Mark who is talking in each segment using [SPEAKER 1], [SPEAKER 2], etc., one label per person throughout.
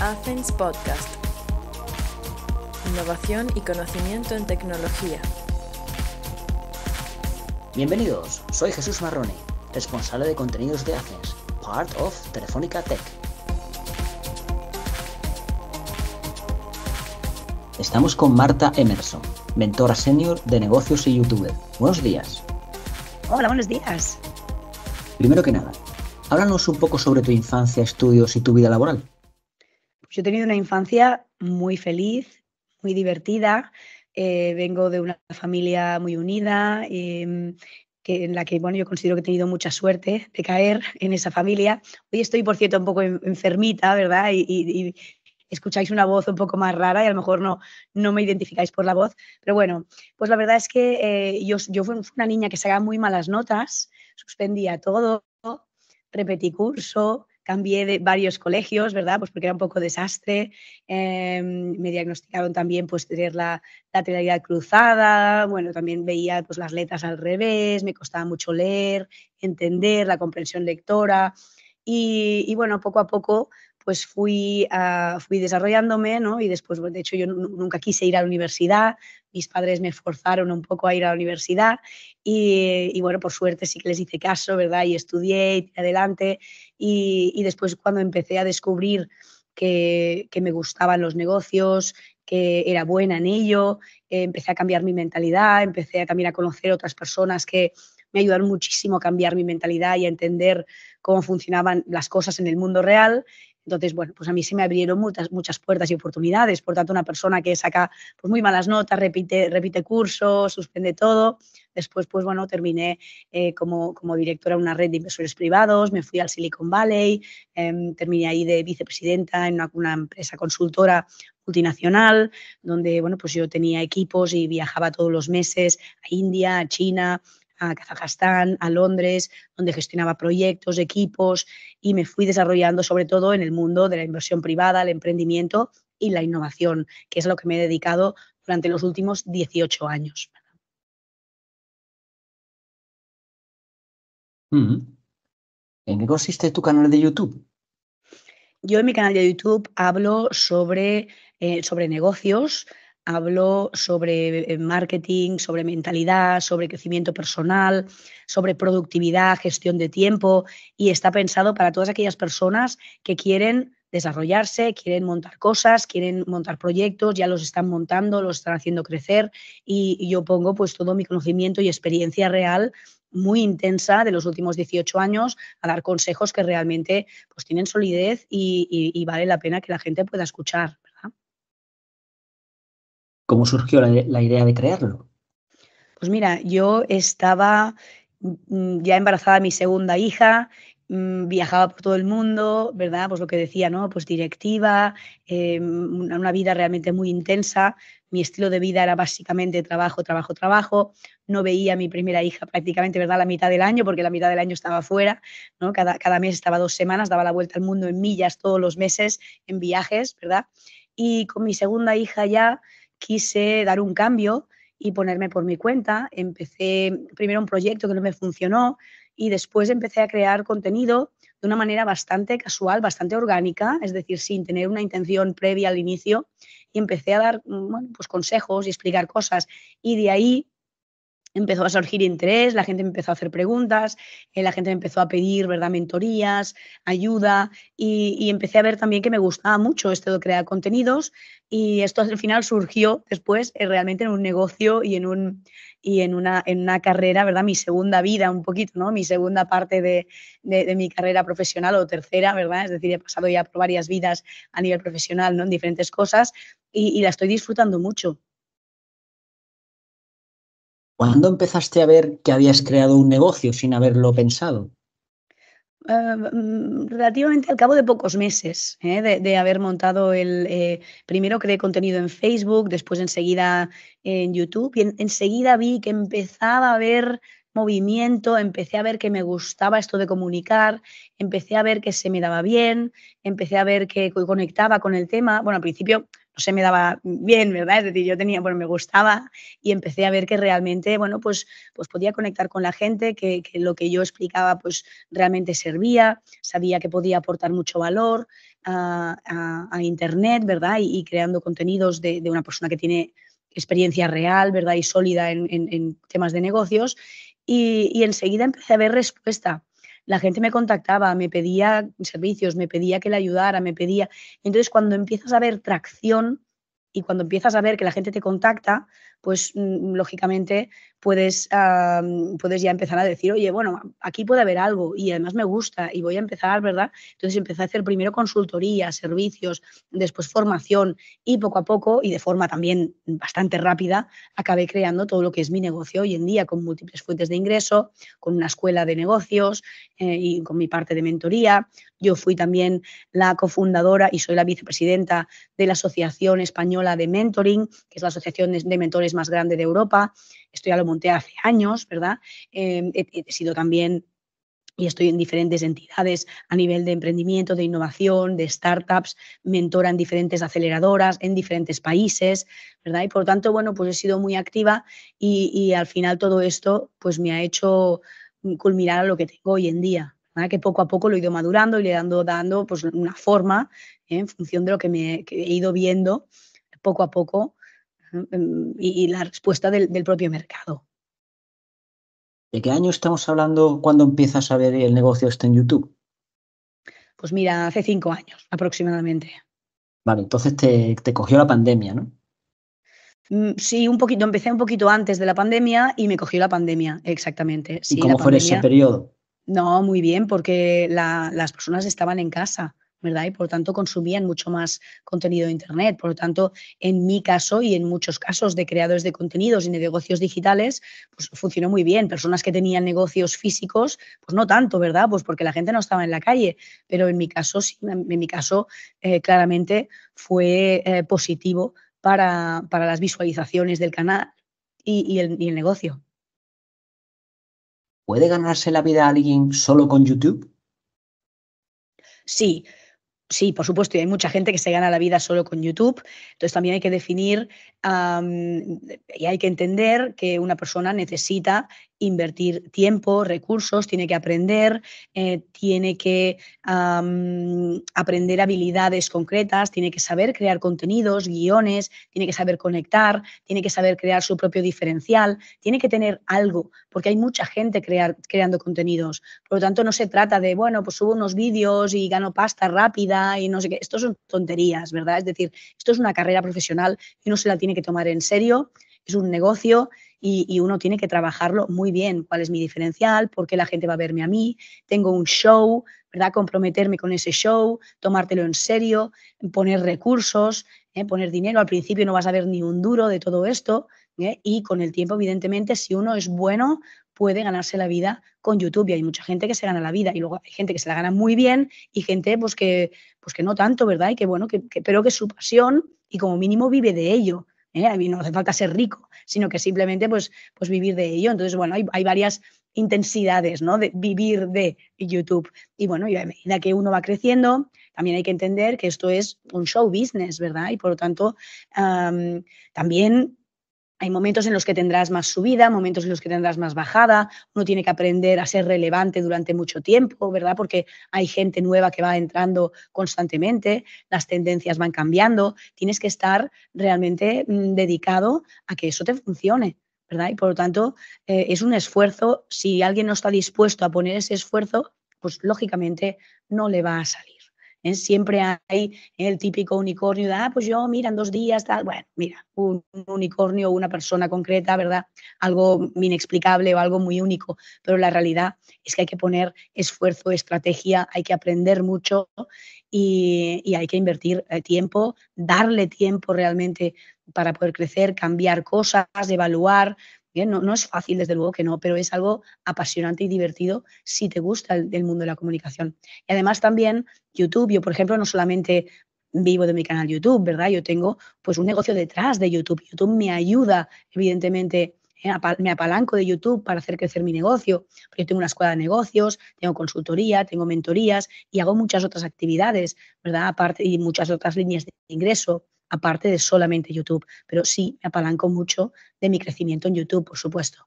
[SPEAKER 1] Athens Podcast. Innovación y conocimiento en tecnología.
[SPEAKER 2] Bienvenidos, soy Jesús Marrone, responsable de contenidos de Athens, part of Telefónica Tech. Estamos con Marta Emerson, mentora senior de negocios y youtuber. Buenos días.
[SPEAKER 1] Hola, buenos días.
[SPEAKER 2] Primero que nada, háblanos un poco sobre tu infancia, estudios y tu vida laboral.
[SPEAKER 1] Yo he tenido una infancia muy feliz, muy divertida. Eh, vengo de una familia muy unida, em, que, en la que bueno, yo considero que he tenido mucha suerte de caer en esa familia. Hoy estoy, por cierto, un poco enfermita, ¿verdad? y, escucháis una voz un poco más rara y a lo mejor no, no me identificáis por la voz. Pero bueno, pues la verdad es que eh, yo, yo fui una niña que sacaba muy malas notas, suspendía todo, repetí curso, cambié de varios colegios, ¿verdad? Pues porque era un poco desastre. Em, me diagnosticaron también pues tener la lateralidad cruzada, bueno, también veía pues las letras al revés, me costaba mucho leer, entender, la comprensión lectora. y bueno, poco a poco pues fui, ah, fui desarrollándome, ¿no? Y después, de hecho, yo nunca quise ir a la universidad, mis padres me forzaron un poco a ir a la universidad y, bueno, por suerte sí que les hice caso, ¿verdad? Y estudié y adelante y, después cuando empecé a descubrir que, que, me gustaban los negocios, que era buena en ello, eh, empecé a cambiar mi mentalidad, empecé a también a conocer otras personas que, me ayudaron muchísimo a cambiar mi mentalidad y a entender cómo funcionaban las cosas en el mundo real. Entonces, bueno, pues a mí se me abrieron muchas, muchas puertas y oportunidades. Por tanto, una persona que saca pues, muy malas notas, repite, repite cursos, suspende todo. Después, pues bueno, terminé eh, como, directora de una red de inversores privados, me fui al Silicon Valley, em, terminé ahí de vicepresidenta en una, una empresa consultora multinacional, donde bueno, pues yo tenía equipos y viajaba todos los meses a India, a China, a Kazajstán, a Londres, donde gestionaba proyectos, equipos y me fui desarrollando sobre todo en el mundo de la inversión privada, el emprendimiento y la innovación, que es a lo que me he dedicado durante los últimos 18 años.
[SPEAKER 2] ¿En qué consiste tu canal de YouTube?
[SPEAKER 1] Yo en mi canal de YouTube hablo sobre, eh, sobre negocios, habló sobre eh, marketing, sobre mentalidad, sobre crecimiento personal, sobre productividad, gestión de tiempo y está pensado para todas aquellas personas que quieren desarrollarse, quieren montar cosas, quieren montar proyectos, ya los están montando, los están haciendo crecer y, yo pongo pues todo mi conocimiento y experiencia real muy intensa de los últimos 18 años a dar consejos que realmente pues tienen solidez y vale la pena que la gente pueda escuchar.
[SPEAKER 2] ¿Cómo surgió la, idea de crearlo?
[SPEAKER 1] Pues mira, yo estaba mm, ya embarazada mi segunda hija, mm, viajaba por todo el mundo, ¿verdad? Pues lo que decía, ¿no? Pues directiva, em, una, una, vida realmente muy intensa. Mi estilo de vida era básicamente trabajo, trabajo, trabajo. No veía a mi primera hija prácticamente, ¿verdad? La mitad del año, porque la mitad del año estaba fuera, ¿no? Cada, cada mes estaba dos semanas, daba la vuelta al mundo en millas todos los meses, en viajes, ¿verdad? Y con mi segunda hija ya quise dar un cambio y ponerme por mi cuenta. Empecé primero un proyecto que no me funcionó y después empecé a crear contenido de una manera bastante casual, bastante orgánica, es decir, sin tener una intención previa al inicio y empecé a dar mm, bueno, pues consejos y explicar cosas y de ahí empezó a surgir interés, la gente empezó a hacer preguntas, eh, la gente empezó a pedir ¿verdad? mentorías, ayuda y, y, empecé a ver también que me gustaba mucho esto de crear contenidos, y esto al final surgió después eh, realmente en un negocio y en, un, y en, una, en una carrera, ¿verdad? Mi segunda vida un poquito, ¿no? Mi segunda parte de, mi carrera profesional o tercera, ¿verdad? Es decir, he pasado ya por varias vidas a nivel profesional, ¿no? En diferentes cosas y, y la estoy disfrutando mucho.
[SPEAKER 2] ¿Cuándo empezaste a ver que habías creado un negocio sin haberlo pensado?
[SPEAKER 1] Eh, relativamente al cabo de pocos meses ¿eh? de, haber montado el eh, primero creé contenido en Facebook, después enseguida en YouTube y enseguida vi que empezaba a haber movimiento, empecé a ver que me gustaba esto de comunicar, empecé a ver que se me daba bien, empecé a ver que conectaba con el tema. Bueno, al principio no se me daba bien, ¿verdad? Es decir, yo tenía, bueno, me gustaba y empecé a ver que realmente, bueno, pues, pues podía conectar con la gente, que, lo que yo explicaba pues realmente servía, sabía que podía aportar mucho valor a, Internet, ¿verdad? Y, creando contenidos de, una persona que tiene experiencia real, ¿verdad? Y sólida en, temas de negocios. Y, y enseguida empecé a ver respuesta la gente me contactaba, me pedía servicios, me pedía que le ayudara, me pedía. Entonces, cuando empiezas a ver tracción y cuando empiezas a ver que la gente te contacta, pues mm, lógicamente puedes, puedes ya empezar a decir, oye, bueno, aquí puede haber algo y además me gusta y voy a empezar, ¿verdad? Entonces empecé a hacer primero consultoría, servicios, después formación y poco a poco y de forma también bastante rápida acabé creando todo lo que es mi negocio hoy en día con múltiples fuentes de ingreso, con una escuela de negocios eh, y con mi parte de mentoría. Yo fui también la cofundadora y soy la vicepresidenta de la Asociación Española de Mentoring, que es la asociación de mentores más grande de Europa esto ya lo monté hace años, ¿verdad? Em, he, sido también y estoy en diferentes entidades a nivel de emprendimiento, de innovación, de startups, mentora en diferentes aceleradoras, en diferentes países, ¿verdad? Y por tanto, bueno, pues he sido muy activa y, al final todo esto pues me ha hecho culminar a lo que tengo hoy en día, ¿verdad? que poco a poco lo he ido madurando y le he dando, dando pues, una forma ¿eh? en función de lo que, me, he ido viendo poco a poco Mm, y, la respuesta del, propio mercado.
[SPEAKER 2] ¿De qué año estamos hablando cuando empiezas a ver el negocio este en YouTube?
[SPEAKER 1] Pues mira, hace cinco años aproximadamente.
[SPEAKER 2] Vale, entonces te, cogió la pandemia, ¿no?
[SPEAKER 1] Mm, sí, un poquito, empecé un poquito antes de la pandemia y me cogió la pandemia, exactamente. Sí, ¿Y cómo fue ese periodo? No, muy bien, porque las personas estaban en casa. ¿verdad? Y por lo tanto consumían mucho más contenido de Internet. Por lo tanto, en mi caso y en muchos casos de creadores de contenidos y de negocios digitales, pues funcionó muy bien. Personas que tenían negocios físicos, pues no tanto, ¿verdad? Pues porque la gente no estaba en la calle. Pero en mi caso, sí, en mi caso, eh, claramente fue eh, positivo para, las visualizaciones del canal y, el, y el negocio.
[SPEAKER 2] ¿Puede ganarse la vida alguien solo con YouTube?
[SPEAKER 1] Sí, Sí, por supuesto, y hay mucha gente que se gana la vida solo con YouTube. Entonces también hay que definir y hay que entender que una persona necesita invertir tiempo, recursos, tiene que aprender, eh, tiene que aprender habilidades concretas, tiene que saber crear contenidos, guiones, tiene que saber conectar, tiene que saber crear su propio diferencial, tiene que tener algo, porque hay mucha gente creando contenidos. Por lo tanto, no se trata de, bueno, pues subo unos vídeos y gano pasta rápida y no sé qué. Esto son tonterías, ¿verdad? Es decir, esto es una carrera profesional y uno se la tiene que tomar en serio, es un negocio y, uno tiene que trabajarlo muy bien. ¿Cuál es mi diferencial? ¿Por qué la gente va a verme a mí? Tengo un show, ¿verdad? Comprometerme con ese show, tomártelo en serio, poner recursos, ¿eh? poner dinero. Al principio no vas a ver ni un duro de todo esto, ¿eh? y con el tiempo, evidentemente, si uno es bueno, puede ganarse la vida con YouTube y hay mucha gente que se gana la vida y luego hay gente que se la gana muy bien y gente pues que, pues que no tanto, ¿verdad? Y que bueno, que, pero que su pasión y como mínimo vive de ello. ¿eh? A mí no hace falta ser rico, sino que simplemente pues, pues vivir de ello. Entonces, bueno, hay, varias intensidades, ¿no? De vivir de YouTube. Y bueno, y a medida que uno va creciendo, también hay que entender que esto es un show business, ¿verdad? Y por lo tanto, también hay momentos en los que tendrás más subida, momentos en los que tendrás más bajada, uno tiene que aprender a ser relevante durante mucho tiempo, ¿verdad? Porque hay gente nueva que va entrando constantemente, las tendencias van cambiando, tienes que estar realmente mm, dedicado a que eso te funcione, ¿verdad? Y por lo tanto, eh, es un esfuerzo, si alguien no está dispuesto a poner ese esfuerzo, pues lógicamente no le va a salir. ¿eh? Siempre hay el típico unicornio de, ah, pues yo, mira, en dos días, tal. Bueno, mira, un unicornio, una persona concreta, ¿verdad? Algo inexplicable o algo muy único. Pero la realidad es que hay que poner esfuerzo, estrategia, hay que aprender mucho y hay que invertir eh, tiempo, darle tiempo realmente para poder crecer, cambiar cosas, evaluar, ¿eh? no, no, es fácil, desde luego que no, pero es algo apasionante y divertido si te gusta el, mundo de la comunicación. Y además también YouTube, yo por ejemplo no solamente vivo de mi canal YouTube, ¿verdad? Yo tengo pues un negocio detrás de YouTube. YouTube me ayuda, evidentemente, ¿eh? me apalanco de YouTube para hacer crecer mi negocio. yo tengo una escuela de negocios, tengo consultoría, tengo mentorías y hago muchas otras actividades, ¿verdad? Aparte y muchas otras líneas de ingreso aparte de solamente YouTube, pero sí me apalanco mucho de mi crecimiento en YouTube, por supuesto.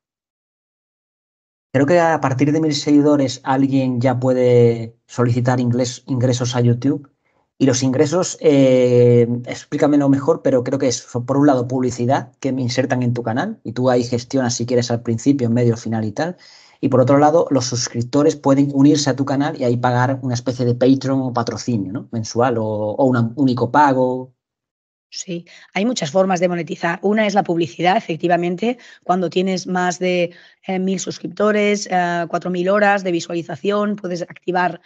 [SPEAKER 2] Creo que a partir de mil seguidores alguien ya puede solicitar ingresos a YouTube. Y los ingresos, eh, explícamelo mejor, pero creo que es, por un lado, publicidad que me insertan en tu canal y tú ahí gestionas si quieres al principio, en medio, final y tal. Y por otro lado, los suscriptores pueden unirse a tu canal y ahí pagar una especie de Patreon o
[SPEAKER 1] patrocinio, ¿no? Mensual o un único pago, Sí, hay muchas formas de monetizar. Una es la publicidad, efectivamente, cuando tienes más de eh, mil suscriptores, eh, cuatro mil horas de visualización, puedes activar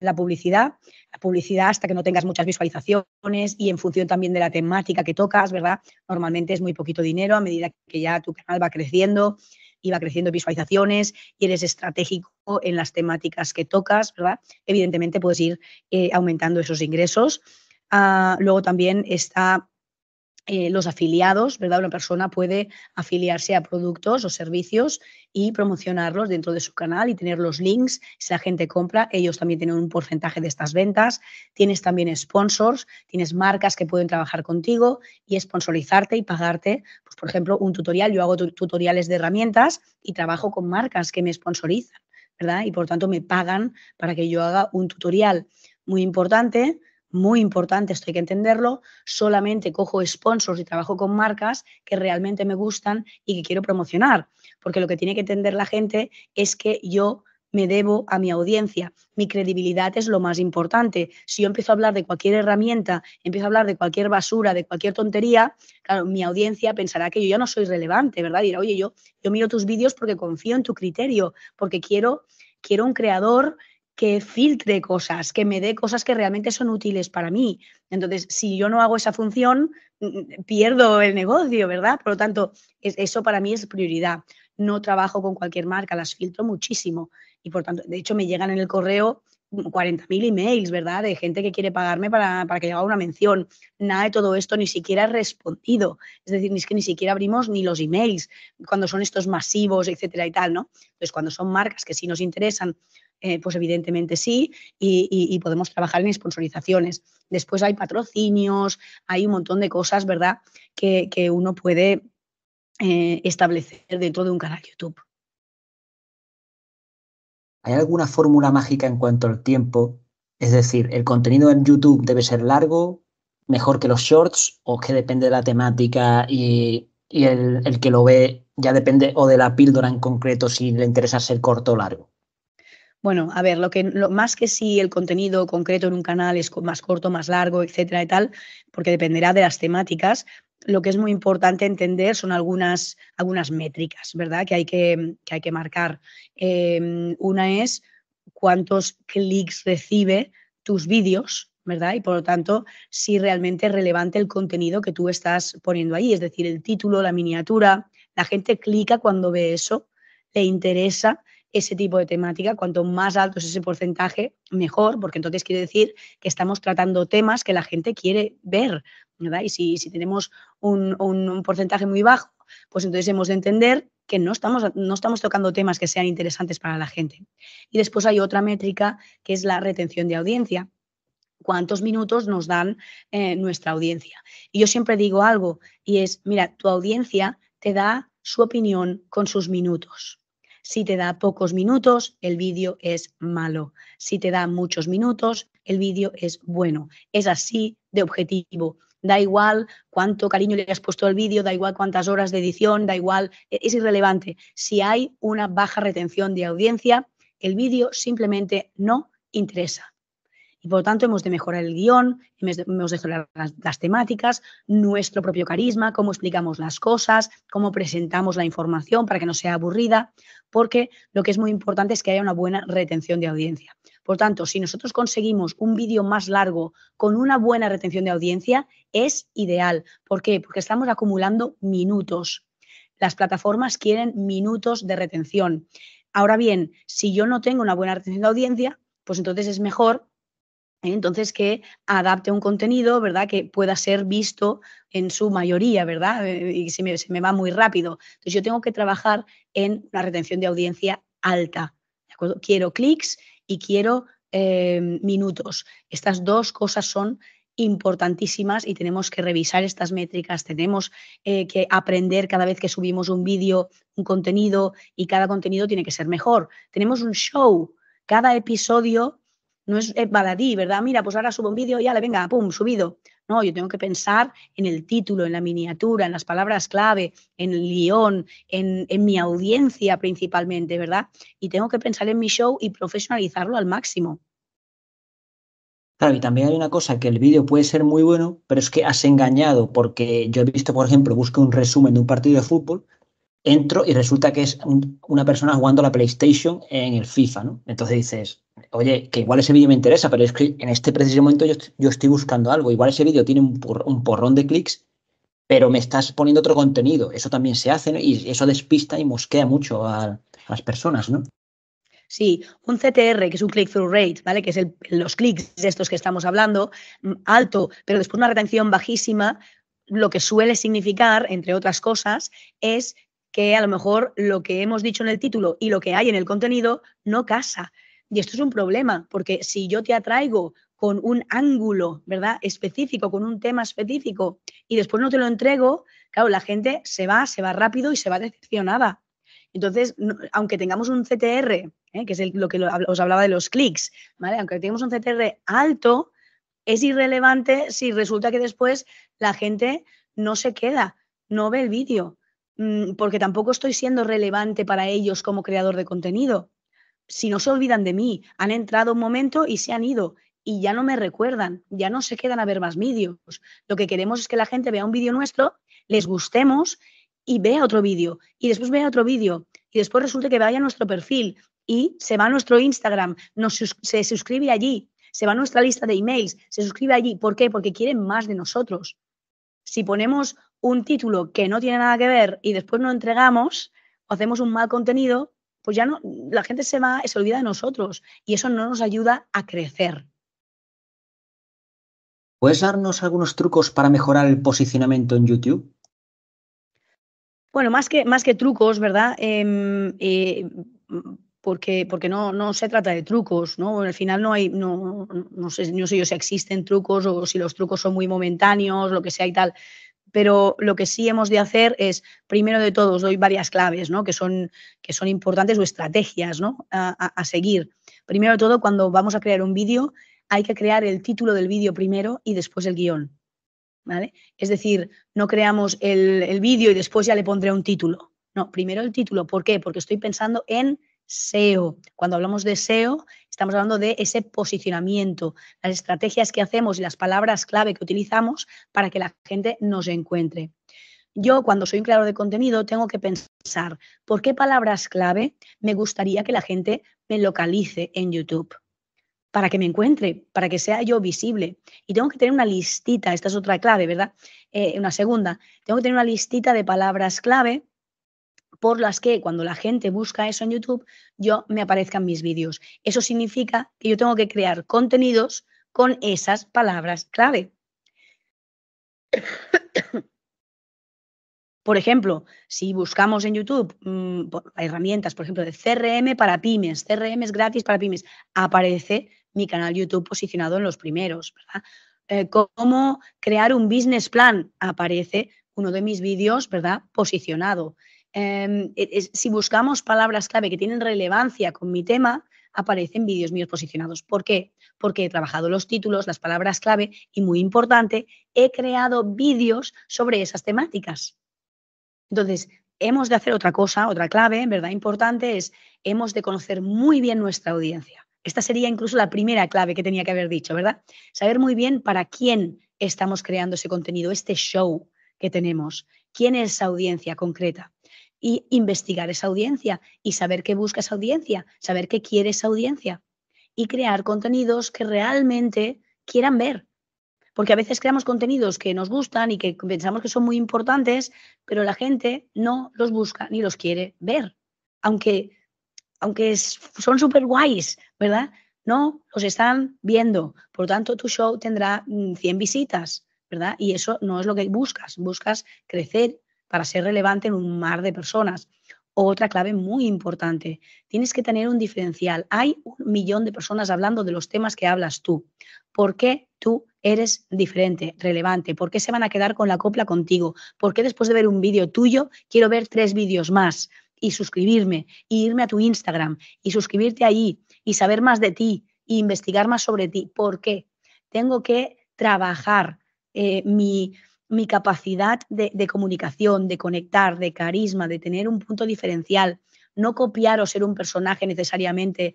[SPEAKER 1] la publicidad, la publicidad hasta que no tengas muchas visualizaciones y en función también de la temática que tocas, ¿verdad? Normalmente es muy poquito dinero a medida que ya tu canal va creciendo y va creciendo visualizaciones y eres estratégico en las temáticas que tocas, ¿verdad? Evidentemente puedes ir eh, aumentando esos ingresos Ah, luego también está eh, los afiliados, ¿verdad? Una persona puede afiliarse a productos o servicios y promocionarlos dentro de su canal y tener los links. Si la gente compra, ellos también tienen un porcentaje de estas ventas. Tienes también sponsors, tienes marcas que pueden trabajar contigo y sponsorizarte y pagarte, pues, por ejemplo, un tutorial. Yo hago tutoriales de herramientas y trabajo con marcas que me sponsorizan, ¿verdad? Y por tanto me pagan para que yo haga un tutorial muy importante muy importante, esto hay que entenderlo, solamente cojo sponsors y trabajo con marcas que realmente me gustan y que quiero promocionar, porque lo que tiene que entender la gente es que yo me debo a mi audiencia. Mi credibilidad es lo más importante. Si yo empiezo a hablar de cualquier herramienta, empiezo a hablar de cualquier basura, de cualquier tontería, claro, mi audiencia pensará que yo ya no soy relevante, ¿verdad? Dirá, oye, yo, yo miro tus vídeos porque confío en tu criterio, porque quiero, quiero un creador que filtre cosas, que me dé cosas que realmente son útiles para mí. Entonces, si yo no hago esa función, mm, mm, pierdo el negocio, ¿verdad? Por lo tanto, eso para mí es prioridad. No trabajo con cualquier marca, las filtro muchísimo. Y por tanto, de hecho, me llegan en el correo 40.000 emails, ¿verdad? De gente que quiere pagarme para, para, que haga una mención. Nada de todo esto ni siquiera he respondido. Es decir, es que ni siquiera abrimos ni los emails cuando son estos masivos, etcétera y tal, ¿no? Entonces, cuando son marcas que sí nos interesan, eh, pues evidentemente sí, y, podemos trabajar en sponsorizaciones. Después hay patrocinios, hay un montón de cosas, ¿verdad?, que, uno puede eh, establecer dentro de un canal YouTube.
[SPEAKER 2] ¿Hay alguna fórmula mágica en cuanto al tiempo? Es decir, ¿el contenido en YouTube debe ser largo, mejor que los shorts, o que depende de la temática y, el que lo ve ya depende, o de la píldora en concreto, si le interesa ser corto o largo?
[SPEAKER 1] Bueno, a ver, lo que más que si el contenido concreto en un canal es más corto, más largo, etcétera y tal, porque dependerá de las temáticas, lo que es muy importante entender son algunas, algunas métricas, ¿verdad? Que hay que, hay que marcar. Em, una es cuántos clics recibe tus vídeos, ¿verdad? Y por lo tanto, si realmente es relevante el contenido que tú estás poniendo ahí, es decir, el título, la miniatura, la gente clica cuando ve eso, le interesa ese tipo de temática. Cuanto más alto es ese porcentaje, mejor, porque entonces quiere decir que estamos tratando temas que la gente quiere ver, Y si, tenemos un, porcentaje muy bajo, pues entonces hemos de entender que no estamos, no estamos tocando temas que sean interesantes para la gente. Y después hay otra métrica que es la retención de audiencia. ¿Cuántos minutos nos dan eh, nuestra audiencia? Y yo siempre digo algo y es, mira, tu audiencia te da su opinión con sus minutos. Si te da pocos minutos, el vídeo es malo. Si te da muchos minutos, el vídeo es bueno. Es así de objetivo. Da igual cuánto cariño le has puesto al vídeo, da igual cuántas horas de edición, da igual, e, es irrelevante. Si hay una baja retención de audiencia, el vídeo simplemente no interesa por lo tanto, hemos de mejorar el guión, hemos de mejorar las, las temáticas, nuestro propio carisma, cómo explicamos las cosas, cómo presentamos la información para que no sea aburrida, porque lo que es muy importante es que haya una buena retención de audiencia. Por tanto, si nosotros conseguimos un vídeo más largo con una buena retención de audiencia, es ideal. ¿Por qué? Porque estamos acumulando minutos. Las plataformas quieren minutos de retención. Ahora bien, si yo no tengo una buena retención de audiencia, pues entonces es mejor entonces, que adapte un contenido, ¿verdad? Que pueda ser visto en su mayoría, ¿verdad? Eh, y se me, va muy rápido. Entonces, yo tengo que trabajar en la retención de audiencia alta, Quiero clics y quiero eh, minutos. Estas dos cosas son importantísimas y tenemos que revisar estas métricas, tenemos eh, que aprender cada vez que subimos un vídeo, un contenido y cada contenido tiene que ser mejor. Tenemos un show, cada episodio no es, baladí, ¿verdad? Mira, pues ahora subo un vídeo y ya le venga, pum, subido. No, yo tengo que pensar en el título, en la miniatura, en las palabras clave, en el guión, en, en, mi audiencia principalmente, ¿verdad? Y tengo que pensar en mi show y profesionalizarlo al máximo.
[SPEAKER 2] Claro, y también hay una cosa, que el vídeo puede ser muy bueno, pero es que has engañado, porque yo he visto, por ejemplo, busco un resumen de un partido de fútbol entro y resulta que es una persona jugando la PlayStation en el FIFA, ¿no? Entonces dices, oye, que igual ese vídeo me interesa, pero es que en este preciso momento yo, yo estoy buscando algo. Igual ese vídeo tiene un, un, porrón de clics, pero me estás poniendo otro contenido. Eso también se hace y eso despista y mosquea mucho a, las personas, ¿no?
[SPEAKER 1] Sí, un CTR, que es un click-through rate, ¿vale? Que es los clics de estos que estamos hablando, mm, alto, pero después una retención bajísima, lo que suele significar, entre otras cosas, es que a lo mejor lo que hemos dicho en el título y lo que hay en el contenido no casa. Y esto es un problema, porque si yo te atraigo con un ángulo, ¿verdad? Específico, con un tema específico, y después no te lo entrego, claro, la gente se va, se va rápido y se va decepcionada. Entonces, aunque tengamos un CTR, ¿eh? que es lo que os hablaba de los clics, ¿vale? Aunque tengamos un CTR alto, es irrelevante si resulta que después la gente no se queda, no ve el vídeo. Mm, porque tampoco estoy siendo relevante para ellos como creador de contenido. Si no se olvidan de mí, han entrado un momento y se han ido y ya no me recuerdan, ya no se quedan a ver más vídeos. Lo que queremos es que la gente vea un vídeo nuestro, les gustemos y vea otro vídeo y después vea otro vídeo y después resulte que vaya a nuestro perfil y se va a nuestro Instagram, se suscribe allí, se va a nuestra lista de emails, se suscribe allí. ¿Por qué? Porque quieren más de nosotros si ponemos un título que no tiene nada que ver y después no entregamos o hacemos un mal contenido, pues ya no, la gente se va, se olvida de nosotros y eso no nos ayuda a crecer.
[SPEAKER 2] ¿Puedes darnos algunos trucos para mejorar el posicionamiento en YouTube?
[SPEAKER 1] Bueno, más que, más que trucos, ¿verdad? Em, eh, porque, porque no, no se trata de trucos, ¿no? Al final no hay, no, no, sé, no yo si existen trucos o si los trucos son muy momentáneos, lo que sea y tal, pero lo que sí hemos de hacer es, primero de todo, doy varias claves, ¿no? Que son, que son importantes o estrategias, ¿no? A, seguir. Primero de todo, cuando vamos a crear un vídeo, hay que crear el título del vídeo primero y después el guión, ¿vale? Es decir, no creamos el, el vídeo y después ya le pondré un título. No, primero el título. ¿Por qué? Porque estoy pensando en SEO. Cuando hablamos de SEO, estamos hablando de ese posicionamiento, las estrategias que hacemos y las palabras clave que utilizamos para que la gente nos encuentre. Yo cuando soy un creador de contenido tengo que pensar por qué palabras clave me gustaría que la gente me localice en YouTube para que me encuentre, para que sea yo visible. Y tengo que tener una listita, esta es otra clave, ¿verdad? Eh, una segunda, tengo que tener una listita de palabras clave por las que cuando la gente busca eso en YouTube, yo me aparezcan mis vídeos. Eso significa que yo tengo que crear contenidos con esas palabras clave. Por ejemplo, si buscamos en YouTube mm, herramientas, por ejemplo, de CRM para pymes, CRM es gratis para pymes, aparece mi canal YouTube posicionado en los primeros, ¿verdad? Eh, cómo crear un business plan, aparece uno de mis vídeos, ¿verdad? Posicionado. Em, e, si buscamos palabras clave que tienen relevancia con mi tema, aparecen vídeos míos posicionados. ¿Por qué? Porque he trabajado los títulos, las palabras clave y, muy importante, he creado vídeos sobre esas temáticas. Entonces, hemos de hacer otra cosa, otra clave, ¿verdad? Importante es, hemos de conocer muy bien nuestra audiencia. Esta sería incluso la primera clave que tenía que haber dicho, ¿verdad? Saber muy bien para quién estamos creando ese contenido, este show que tenemos, quién es esa audiencia concreta y investigar esa audiencia y saber qué busca esa audiencia, saber qué quiere esa audiencia y crear contenidos que realmente quieran ver. Porque a veces creamos contenidos que nos gustan y que pensamos que son muy importantes, pero la gente no los busca ni los quiere ver. Aunque, aunque son súper guays, ¿verdad? No, los están viendo. Por lo tanto, tu show tendrá 100 mm, visitas, ¿verdad? Y eso no es lo que buscas. Buscas crecer para ser relevante en un mar de personas. Otra clave muy importante, tienes que tener un diferencial. Hay un millón de personas hablando de los temas que hablas tú. ¿Por qué tú eres diferente, relevante? ¿Por qué se van a quedar con la copla contigo? ¿Por qué después de ver un vídeo tuyo quiero ver tres vídeos más? y suscribirme, y irme a tu Instagram, y suscribirte allí, y saber más de ti, e investigar más sobre ti. ¿Por qué? Tengo que trabajar eh, mi, mi capacidad de, comunicación, de conectar, de carisma, de tener un punto diferencial, no copiar o ser un personaje necesariamente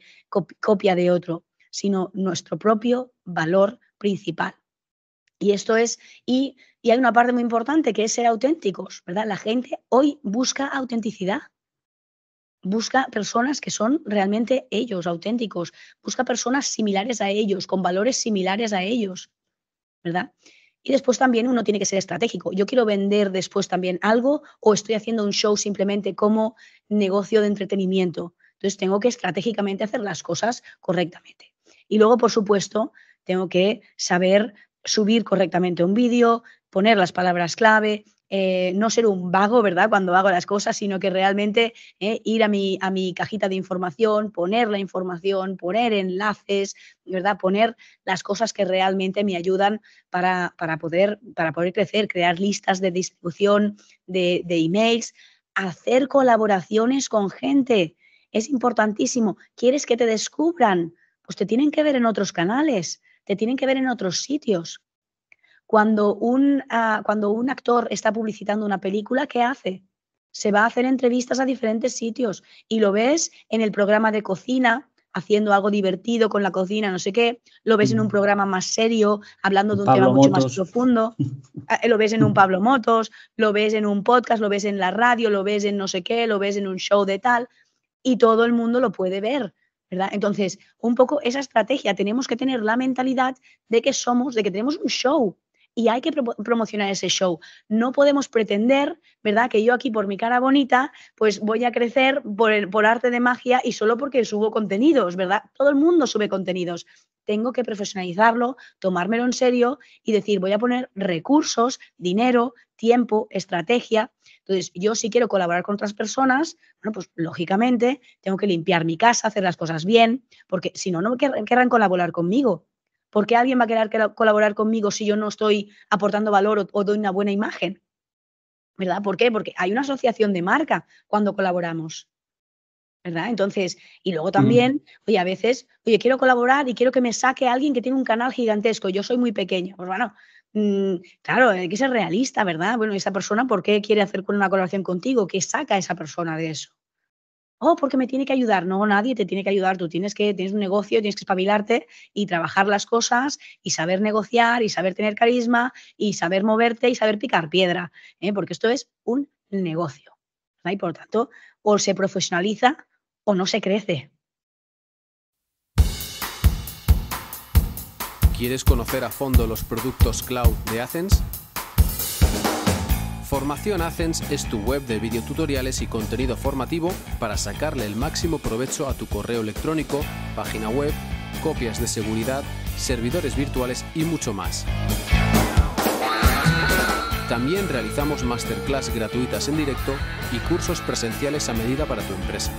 [SPEAKER 1] copia de otro, sino nuestro propio valor principal. Y esto es, y, y hay una parte muy importante que es ser auténticos, ¿verdad? La gente hoy busca autenticidad busca personas que son realmente ellos, auténticos, busca personas similares a ellos, con valores similares a ellos, ¿verdad? Y después también uno tiene que ser estratégico. Yo quiero vender después también algo o estoy haciendo un show simplemente como negocio de entretenimiento. Entonces tengo que estratégicamente hacer las cosas correctamente. Y luego, por supuesto, tengo que saber subir correctamente un vídeo, poner las palabras clave, eh, no ser un vago, ¿verdad? Cuando hago las cosas, sino que realmente eh, ir a mi, a mi cajita de información, poner la información, poner enlaces, ¿verdad? Poner las cosas que realmente me ayudan para, poder, para poder crecer, crear listas de distribución de, de emails, hacer colaboraciones con gente. Es importantísimo. ¿Quieres que te descubran? Pues te tienen que ver en otros canales, te tienen que ver en otros sitios. Cuando un, ah, cuando un actor está publicitando una película, ¿qué hace? Se va a hacer entrevistas a diferentes sitios y lo ves en el programa de cocina haciendo algo divertido con la cocina, no sé qué, lo ves en un mm. programa más serio, hablando de un tema mucho más profundo, ah, lo ves en un Pablo Motos, lo ves en un podcast, lo ves en la radio, lo ves en no sé qué, lo ves en un show de tal, y todo el mundo lo puede ver, ¿verdad? Entonces, un poco esa estrategia, tenemos que tener la mentalidad de que somos, de que tenemos un show, y hay que promocionar ese show. No podemos pretender, ¿verdad?, que yo aquí por mi cara bonita, pues voy a crecer por, arte de magia y solo porque subo contenidos, ¿verdad? Todo el mundo sube contenidos. Tengo que profesionalizarlo, tomármelo en serio y decir, voy a poner recursos, dinero, tiempo, estrategia. Entonces, yo si quiero colaborar con otras personas, bueno, pues lógicamente tengo que limpiar mi casa, hacer las cosas bien, porque si no, no querrán colaborar conmigo. ¿Por qué alguien va a querer colaborar conmigo si yo no estoy aportando valor o, doy una buena imagen? ¿Verdad? ¿Por qué? Porque hay una asociación de marca cuando colaboramos. ¿verdad? Entonces, y luego mm. también, oye, a veces, oye, quiero colaborar y quiero que me saque alguien que tiene un canal gigantesco, yo soy muy pequeño. Pues bueno, mm, claro, hay que ser realista, ¿verdad? Bueno, esa persona, ¿por qué quiere hacer una colaboración contigo? ¿Qué saca esa persona de eso? oh, porque me tiene que ayudar. No, nadie te tiene que ayudar. Tú tienes que, tienes un negocio, tienes que espabilarte y trabajar las cosas y saber negociar y saber tener carisma y saber moverte y saber picar piedra, ¿eh? porque esto es un negocio. Y por lo tanto, o se profesionaliza o no se crece. ¿Quieres conocer a fondo los productos cloud de Athens? Formación Athens es tu web de videotutoriales y contenido formativo para sacarle el máximo provecho a tu correo electrónico, página web, copias de seguridad, servidores virtuales y mucho más. También realizamos masterclass gratuitas en directo y cursos presenciales a medida para tu empresa.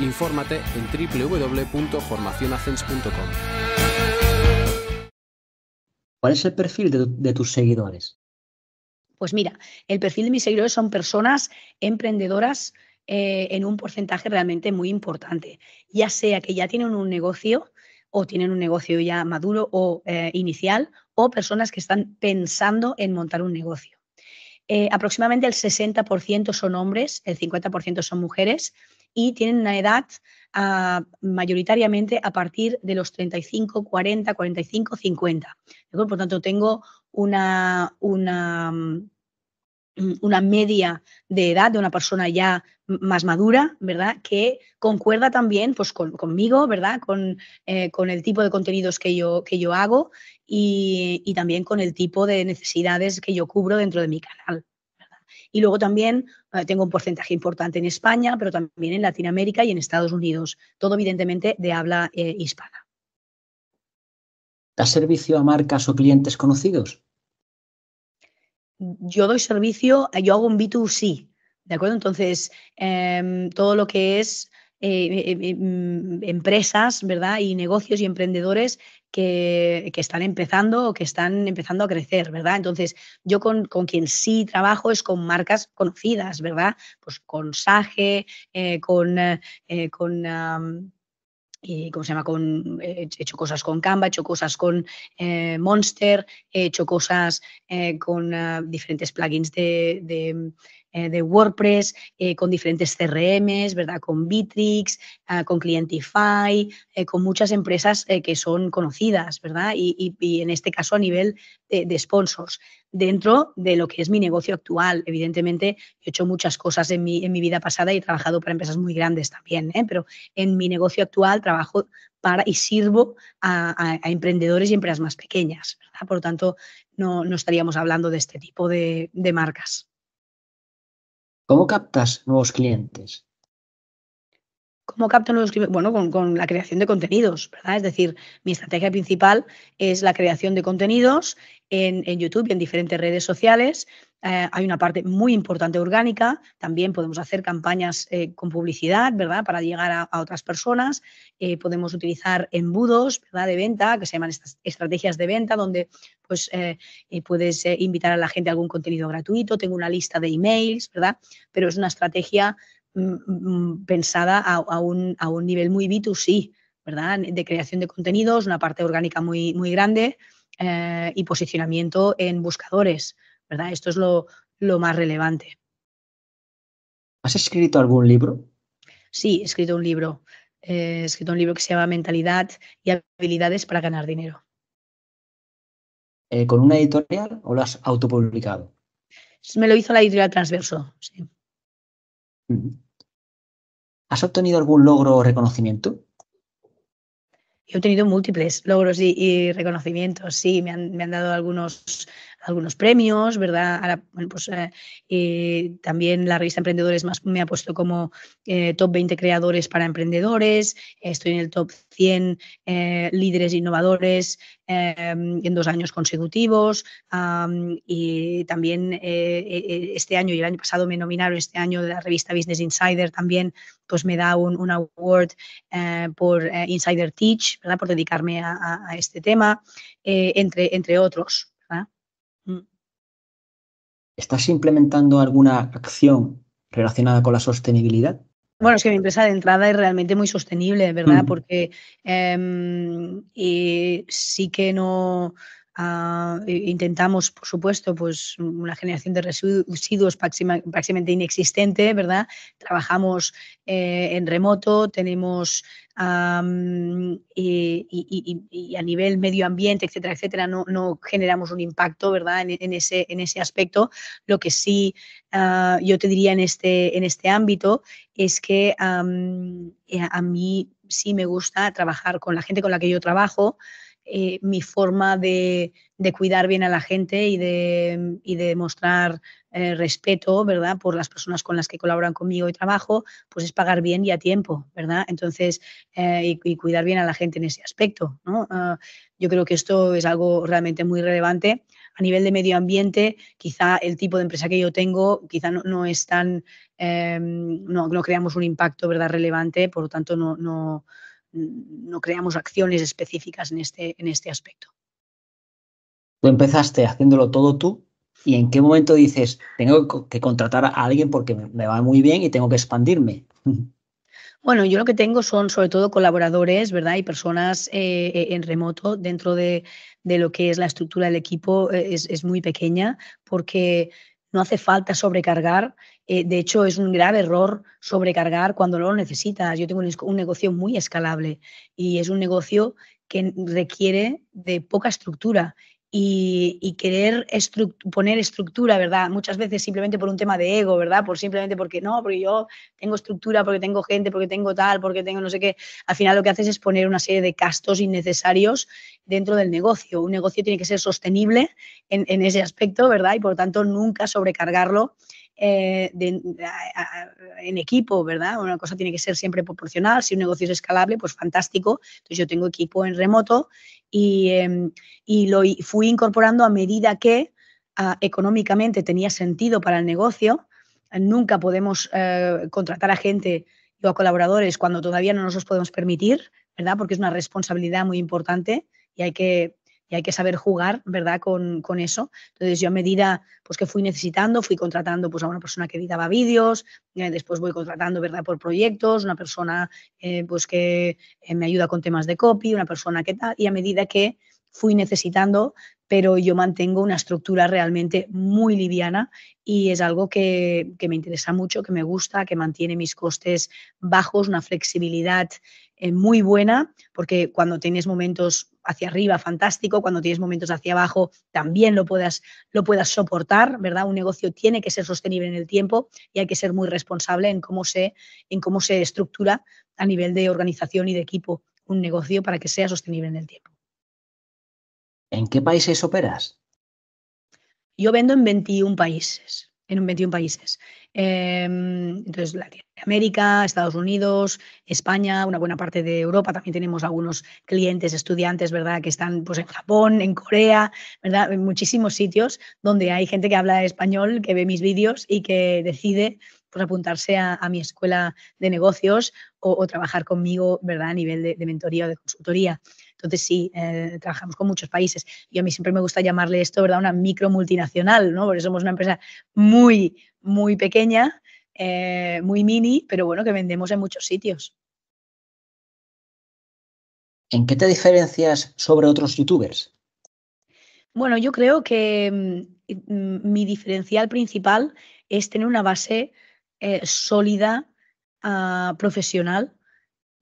[SPEAKER 1] Infórmate en www.formacionacens.com
[SPEAKER 2] ¿Cuál es el perfil de tus seguidores?
[SPEAKER 1] Pues mira, el perfil de mis seguidores son personas emprendedoras eh, en un porcentaje realmente muy importante, ya sea que ya tienen un negocio o tienen un negocio ya maduro o eh, inicial, o personas que están pensando en montar un negocio. Eh, aproximadamente el 60% son hombres, el 50% son mujeres y tienen una edad ah, mayoritariamente a partir de los 35, 40, 45, 50. Por lo tanto, tengo una, una, mm, una media de edad de una persona ya más madura, ¿verdad? Que concuerda también pues, conmigo, ¿verdad? Eh, con, el tipo de contenidos que yo, que yo hago y, también con el tipo de necesidades que yo cubro dentro de mi canal. Y luego también eh, tengo un porcentaje importante en España, pero también en Latinoamérica y en Estados Unidos, todo evidentemente de habla eh, hispana.
[SPEAKER 2] ¿Das servicio a marcas o clientes conocidos?
[SPEAKER 1] Yo doy servicio, eh, yo hago un B2C, ¿de acuerdo? Entonces, em, todo lo que es eh, eh, mm, empresas, ¿verdad? Y negocios y emprendedores que, que, están empezando o que están empezando a crecer, ¿verdad? Entonces, yo con, con quien sí trabajo es con marcas conocidas, ¿verdad? Pues con Sage, con... con y eh, ¿cómo se llama? Con, eh, he hecho cosas con Canva, he hecho cosas con eh, Monster, he hecho cosas con ah, diferentes plugins de, eh, de WordPress, eh, con diferentes CRMs, ¿verdad? Con Bitrix, ah, con Clientify, eh, con muchas empresas que son conocidas, ¿verdad? Y, en este caso a nivel de, sponsors dentro de lo que es mi negocio actual. Evidentemente, he hecho muchas cosas en mi, vida pasada y he trabajado para empresas muy grandes también, ¿eh? pero en mi negocio actual trabajo para y sirvo a, emprendedores y empresas más pequeñas. Por lo tanto, no, estaríamos hablando de este tipo de, de marcas.
[SPEAKER 2] ¿Cómo captas nuevos clientes?
[SPEAKER 1] ¿Cómo capto nuevos clientes? Bueno, con, con, la creación de contenidos, ¿verdad? Es decir, mi estrategia principal es la creación de contenidos en, YouTube y en diferentes redes sociales. Eh, hay una parte muy importante orgánica, también podemos hacer campañas eh, con publicidad, ¿verdad? Para llegar a, otras personas. Eh, podemos utilizar embudos, ¿verdad? De venta, que se llaman estas estrategias de venta, donde pues puedes invitar a la gente a algún contenido gratuito. Tengo una lista de emails, ¿verdad? Pero es una estrategia mm, mm, pensada a, un, a un nivel muy B2C, de creación de contenidos, una parte orgánica muy, muy grande eh, y posicionamiento en buscadores, ¿verdad? Esto es lo, más relevante.
[SPEAKER 2] ¿Has escrito algún libro?
[SPEAKER 1] Sí, he escrito un libro. Eh, he escrito un libro que se llama Mentalidad y habilidades para ganar dinero.
[SPEAKER 2] Eh, ¿Con una editorial o lo has autopublicado?
[SPEAKER 1] Me lo hizo la editorial Transverso, sí.
[SPEAKER 2] ¿Has obtenido algún logro o reconocimiento?
[SPEAKER 1] he obtenido múltiples logros y, y reconocimientos, sí, me han, me han, dado algunos algunos premios, ¿verdad? Ahora, pues eh, eh, también la revista Emprendedores más me ha puesto como eh, top 20 creadores para emprendedores, estoy en el top 100 líderes innovadores em, en dos años consecutivos y también este año y el año pasado me nominaron, este año de la revista Business Insider también pues me da un, award por Insider Teach, ¿verdad? Por dedicarme a, este tema, entre, entre otros. ¿verdad? Mm.
[SPEAKER 2] ¿Estás implementando alguna acción relacionada con la sostenibilidad?
[SPEAKER 1] Bueno, es que mi empresa de entrada es realmente muy sostenible, ¿verdad? Mm. Porque em, sí que no, ah, intentamos, por supuesto, pues una generación de residuos prácticamente inexistente, ¿verdad? Trabajamos eh, en remoto, tenemos eh, y, a nivel medio ambiente, etcétera, etcétera, no, generamos un impacto, ¿verdad? En, ese, en ese aspecto. Lo que sí ah, yo te diría en este, en este ámbito es que eh, a mí sí me gusta trabajar con la gente con la que yo trabajo, eh, mi forma de, de, cuidar bien a la gente y de, y de mostrar eh, respeto, ¿verdad? Por las personas con las que colaboran conmigo y trabajo, pues es pagar bien y a tiempo, ¿verdad? Entonces, eh, y, cuidar bien a la gente en ese aspecto, ah, yo creo que esto es algo realmente muy relevante. A nivel de medio ambiente, quizá el tipo de empresa que yo tengo, quizá no, no em, no, creamos un impacto, ¿verdad? Relevante, por lo tanto, no, no no creamos acciones específicas en este, en este aspecto.
[SPEAKER 2] Tú empezaste haciéndolo todo tú y en qué momento dices, tengo que contratar a alguien porque me va muy bien y tengo que expandirme.
[SPEAKER 1] Bueno, yo lo que tengo son sobre todo colaboradores, ¿verdad? Y personas eh, eh, en remoto dentro de, lo que es la estructura del equipo eh, es, es muy pequeña porque no hace falta sobrecargar. Eh, de hecho, es un grave error sobrecargar cuando lo necesitas. Yo tengo un, negocio muy escalable y es un negocio que requiere de poca estructura y, querer poner estructura, ¿verdad? Muchas veces simplemente por un tema de ego, ¿verdad? Por simplemente porque no, porque yo tengo estructura, porque tengo gente, porque tengo tal, porque tengo no sé qué. Al final lo que haces es poner una serie de gastos innecesarios dentro del negocio. Un negocio tiene que ser sostenible en, en ese aspecto, ¿verdad? Y por tanto nunca sobrecargarlo eh, en equipo, ¿verdad? Una cosa tiene que ser siempre proporcional, si un negocio es escalable, pues fantástico. Entonces yo tengo equipo en remoto y, em, lo fui incorporando a medida que económicamente tenía sentido para el negocio. Nunca podemos eh, contratar a gente o a colaboradores cuando todavía no nos los podemos permitir, ¿verdad? Porque es una responsabilidad muy importante y hay que y hay que saber jugar, ¿verdad?, con, eso. Entonces yo a medida pues, que fui necesitando, fui contratando pues, a una persona que editaba vídeos, eh, después voy contratando, ¿verdad?, por proyectos, una persona eh, pues, que eh, me ayuda con temas de copy, una persona que tal, y a medida que fui necesitando, pero yo mantengo una estructura realmente muy liviana y es algo que, que me interesa mucho, que me gusta, que mantiene mis costes bajos, una flexibilidad muy buena, porque cuando tienes momentos hacia arriba, fantástico, cuando tienes momentos hacia abajo, también lo puedas, lo puedas soportar, ¿verdad? Un negocio tiene que ser sostenible en el tiempo y hay que ser muy responsable en cómo se, en cómo se estructura a nivel de organización y de equipo un negocio para que sea sostenible en el tiempo.
[SPEAKER 2] ¿En qué países operas?
[SPEAKER 1] Yo vendo en 21 países en 21 países. Em, entonces, Latinoamérica, Estados Unidos, España, una buena parte de Europa. También tenemos algunos clientes, estudiantes, ¿verdad?, que están pues, en Japón, en Corea, ¿verdad?, en muchísimos sitios donde hay gente que habla español, que ve mis vídeos y que decide pues, apuntarse a, mi escuela de negocios o, trabajar conmigo, ¿verdad?, a nivel de mentoría o de consultoría. Entonces, sí, eh, trabajamos con muchos países. Y a mí siempre me gusta llamarle esto, ¿verdad?, una micro multinacional, ¿no? Porque somos una empresa muy, muy pequeña, eh, muy mini, pero bueno, que vendemos en muchos sitios.
[SPEAKER 2] ¿En qué te diferencias sobre otros youtubers?
[SPEAKER 1] Bueno, yo creo que mm, mm, mi diferencial principal es tener una base eh, sólida, ah, profesional.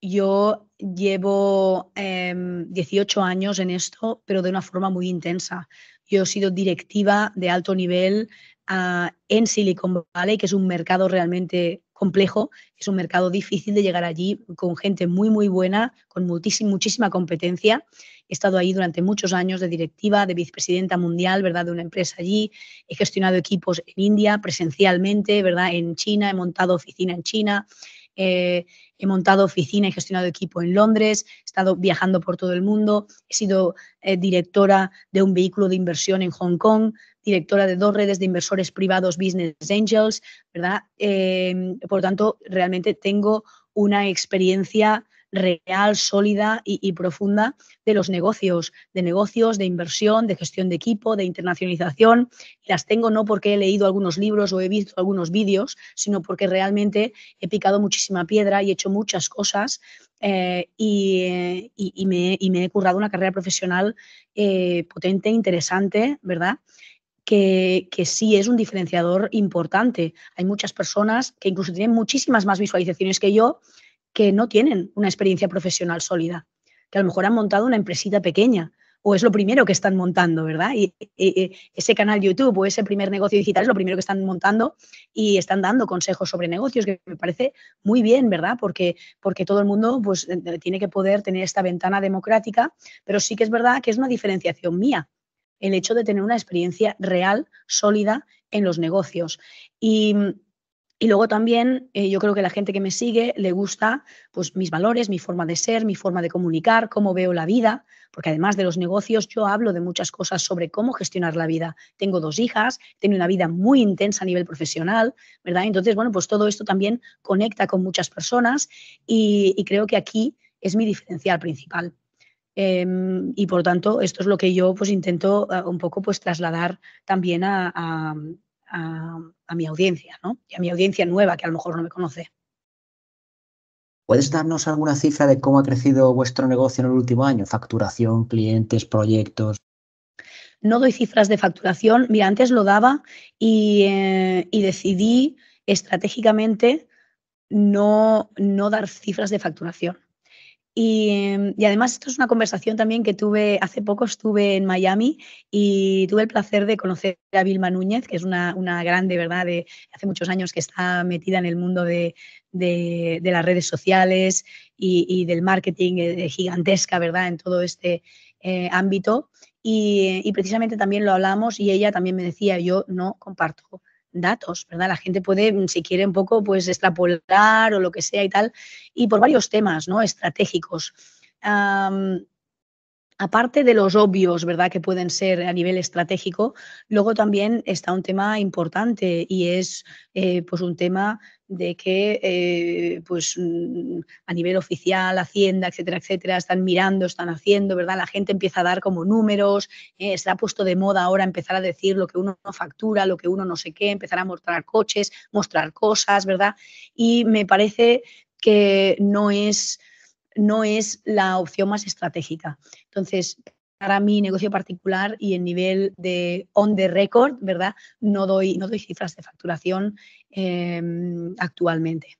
[SPEAKER 1] Yo llevo 18 em, años en esto, pero de una forma muy intensa. Yo he sido directiva de alto nivel ah, en Silicon Valley, que es un mercado realmente complejo, es un mercado difícil de llegar allí con gente muy, muy buena, con muchísima competencia. He estado ahí durante muchos años de directiva, de vicepresidenta mundial, ¿verdad?, de una empresa allí. He gestionado equipos en India presencialmente, ¿verdad?, en China, he montado oficina en China. Eh, he montado oficina y gestionado equipo en Londres, he estado viajando por todo el mundo, he sido eh, directora de un vehículo de inversión en Hong Kong, directora de dos redes de inversores privados Business Angels, ¿verdad? Eh, por lo tanto, realmente tengo una experiencia real, sólida y, profunda de los negocios, de negocios, de inversión, de gestión de equipo, de internacionalización. Las tengo no porque he leído algunos libros o he visto algunos vídeos, sino porque realmente he picado muchísima piedra y he hecho muchas cosas eh, eh, y, me, he currado una carrera profesional eh, potente, interesante, ¿verdad? Que, que, sí es un diferenciador importante. Hay muchas personas que incluso tienen muchísimas más visualizaciones que yo que no tienen una experiencia profesional sólida, que a lo mejor han montado una empresita pequeña o es lo primero que están montando, ¿verdad? Y, ese canal YouTube o ese primer negocio digital es lo primero que están montando y están dando consejos sobre negocios, que me parece muy bien, ¿verdad? Porque, porque todo el mundo pues, eh, eh, tiene que poder tener esta ventana democrática, pero sí que es verdad que es una diferenciación mía el hecho de tener una experiencia real, sólida en los negocios. Y y luego también eh, yo creo que la gente que me sigue le gusta pues, mis valores, mi forma de ser, mi forma de comunicar, cómo veo la vida, porque además de los negocios yo hablo de muchas cosas sobre cómo gestionar la vida. Tengo dos hijas, tengo una vida muy intensa a nivel profesional, ¿verdad? Entonces, bueno, pues todo esto también conecta con muchas personas y, creo que aquí es mi diferencial principal. Em, y por tanto, esto es lo que yo pues intento ah, un poco pues trasladar también a, a, mi audiencia, ¿no? Y a mi audiencia nueva que a lo mejor no me conoce.
[SPEAKER 2] ¿Puedes darnos alguna cifra de cómo ha crecido vuestro negocio en el último año? Facturación, clientes, proyectos.
[SPEAKER 1] No doy cifras de facturación. Mira, antes lo daba y, eh, y decidí estratégicamente no, no dar cifras de facturación. Y, además esto es una conversación también que tuve, hace poco estuve en Miami y tuve el placer de conocer a Vilma Núñez, que es una, grande, ¿verdad? De hace muchos años que está metida en el mundo de, las redes sociales y, del marketing eh, gigantesca, ¿verdad? En todo este eh, ámbito. y precisamente también lo hablamos y ella también me decía, yo no comparto datos, ¿verdad? La gente puede, mm, si quiere, un poco pues extrapolar o lo que sea y tal, y por varios temas, ¿no? Estratégicos. aparte de los obvios, ¿verdad?, que pueden ser a nivel estratégico, luego también está un tema importante y es eh, pues un tema de que eh, pues mm, a nivel oficial, Hacienda, etcétera, etcétera, están mirando, están haciendo, ¿verdad? La gente empieza a dar como números, está eh, se ha puesto de moda ahora empezar a decir lo que uno no factura, lo que uno no sé qué, empezar a mostrar coches, mostrar cosas, ¿verdad? Y me parece que no es no es la opción más estratégica. Entonces, para mi negocio particular y el nivel de on the record, ¿verdad? No doy, no doy cifras de facturación em, actualmente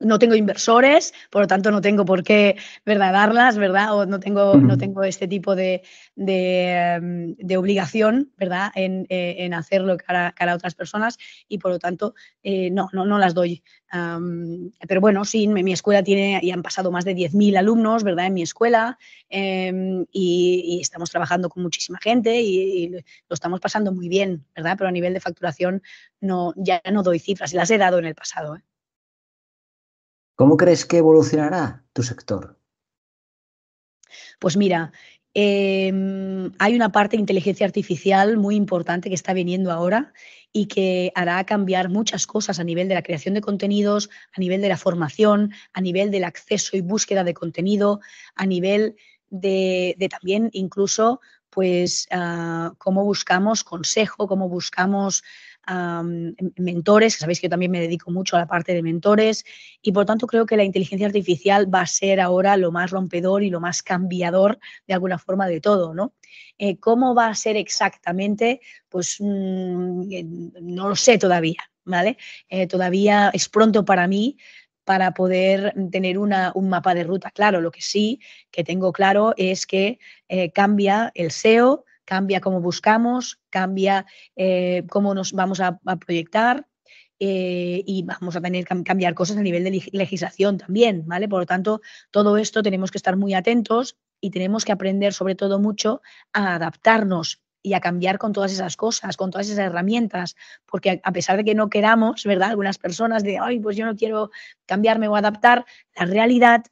[SPEAKER 1] no tengo inversores, por lo tanto no tengo por qué ¿verdad? darlas, ¿verdad? O no tengo, no tengo este tipo de, em, obligación, ¿verdad? En, eh, hacerlo cara, a otras personas y por lo tanto eh, no, no, no las doy. pero bueno, sí, mi escuela tiene y han pasado más de 10.000 alumnos, ¿verdad? En mi escuela em, y, estamos trabajando con muchísima gente y, lo estamos pasando muy bien, ¿verdad? Pero a nivel de facturación no, ya no doy cifras, las he dado en el pasado. ¿eh?
[SPEAKER 2] ¿Cómo crees que evolucionará tu sector?
[SPEAKER 1] Pues mira, em, hay una parte de inteligencia artificial muy importante que está viniendo ahora y que hará cambiar muchas cosas a nivel de la creación de contenidos, a nivel de la formación, a nivel del acceso y búsqueda de contenido, a nivel de, también incluso pues ah, cómo buscamos consejo, cómo buscamos mentores, sabéis que yo también me dedico mucho a la parte de mentores, y por tanto creo que la inteligencia artificial va a ser ahora lo más rompedor y lo más cambiador de alguna forma de todo, ¿no? Eh, ¿Cómo va a ser exactamente? Pues mm, eh, no lo sé todavía, ¿vale? Eh, todavía es pronto para mí, para poder tener una, un mapa de ruta claro. Lo que sí que tengo claro es que cambia el SEO, cambia cómo buscamos, cambia eh, cómo nos vamos a, proyectar, eh, y vamos a tener que cambiar cosas a nivel de legislación también, ¿vale? Por lo tanto, todo esto tenemos que estar muy atentos y tenemos que aprender sobre todo mucho a adaptarnos y a cambiar con todas esas cosas, con todas esas herramientas, porque a pesar de que no queramos, ¿verdad? Algunas personas de, ay, pues yo no quiero cambiarme o adaptar, la realidad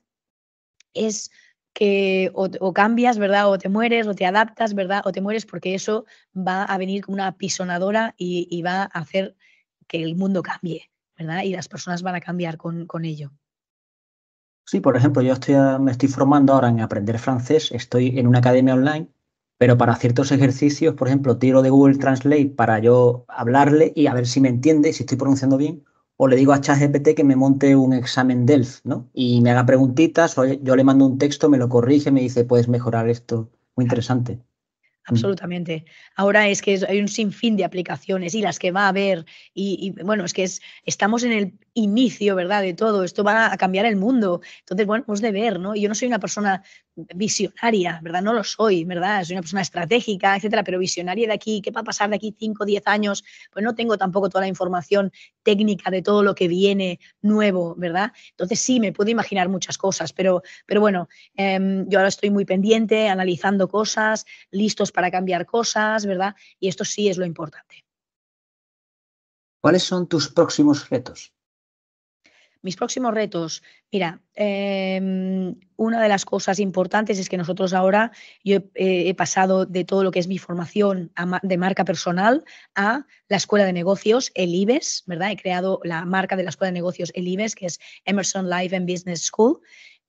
[SPEAKER 1] es que o, cambias, ¿verdad? O te mueres, o te adaptas, ¿verdad? O te mueres porque eso va a venir como una apisonadora y, va a hacer que el mundo cambie, ¿verdad? Y las personas van a cambiar con, ello.
[SPEAKER 2] Sí, por ejemplo, yo me estoy formando ahora en aprender francés, estoy en una academia online, pero para ciertos ejercicios, por ejemplo, tiro de Google Translate para yo hablarle y a ver si me entiende, si estoy pronunciando bien, o le digo a ChatGPT que me monte un examen DELF, ¿no? Y me haga preguntitas, o yo le mando un texto, me lo corrige, me dice, puedes mejorar esto. Muy interesante. Mm.
[SPEAKER 1] Absolutamente. Ahora es que hay un sinfín de aplicaciones y las que va a haber. Y, bueno, es que es, estamos en el inicio, ¿verdad? De todo. Esto va a cambiar el mundo. Entonces, bueno, hemos de ver, ¿no? Y yo no soy una persona visionaria, ¿verdad? No lo soy, ¿verdad? Soy una persona estratégica, etcétera, pero visionaria de aquí, ¿qué va a pasar de aquí 5, 10 años? Pues no tengo tampoco toda la información técnica de todo lo que viene nuevo, ¿verdad? Entonces sí, me puedo imaginar muchas cosas, pero, pero bueno, em, yo ahora estoy muy pendiente, analizando cosas, listos para cambiar cosas, ¿verdad? Y esto sí es lo importante.
[SPEAKER 2] ¿Cuáles son tus próximos retos?
[SPEAKER 1] Mis próximos retos. Mira, em, una de las cosas importantes es que nosotros ahora, yo he, eh, pasado de todo lo que es mi formación de marca personal a la Escuela de Negocios, el IBES, ¿verdad? He creado la marca de la Escuela de Negocios, el IBES, que es Emerson Life and Business School,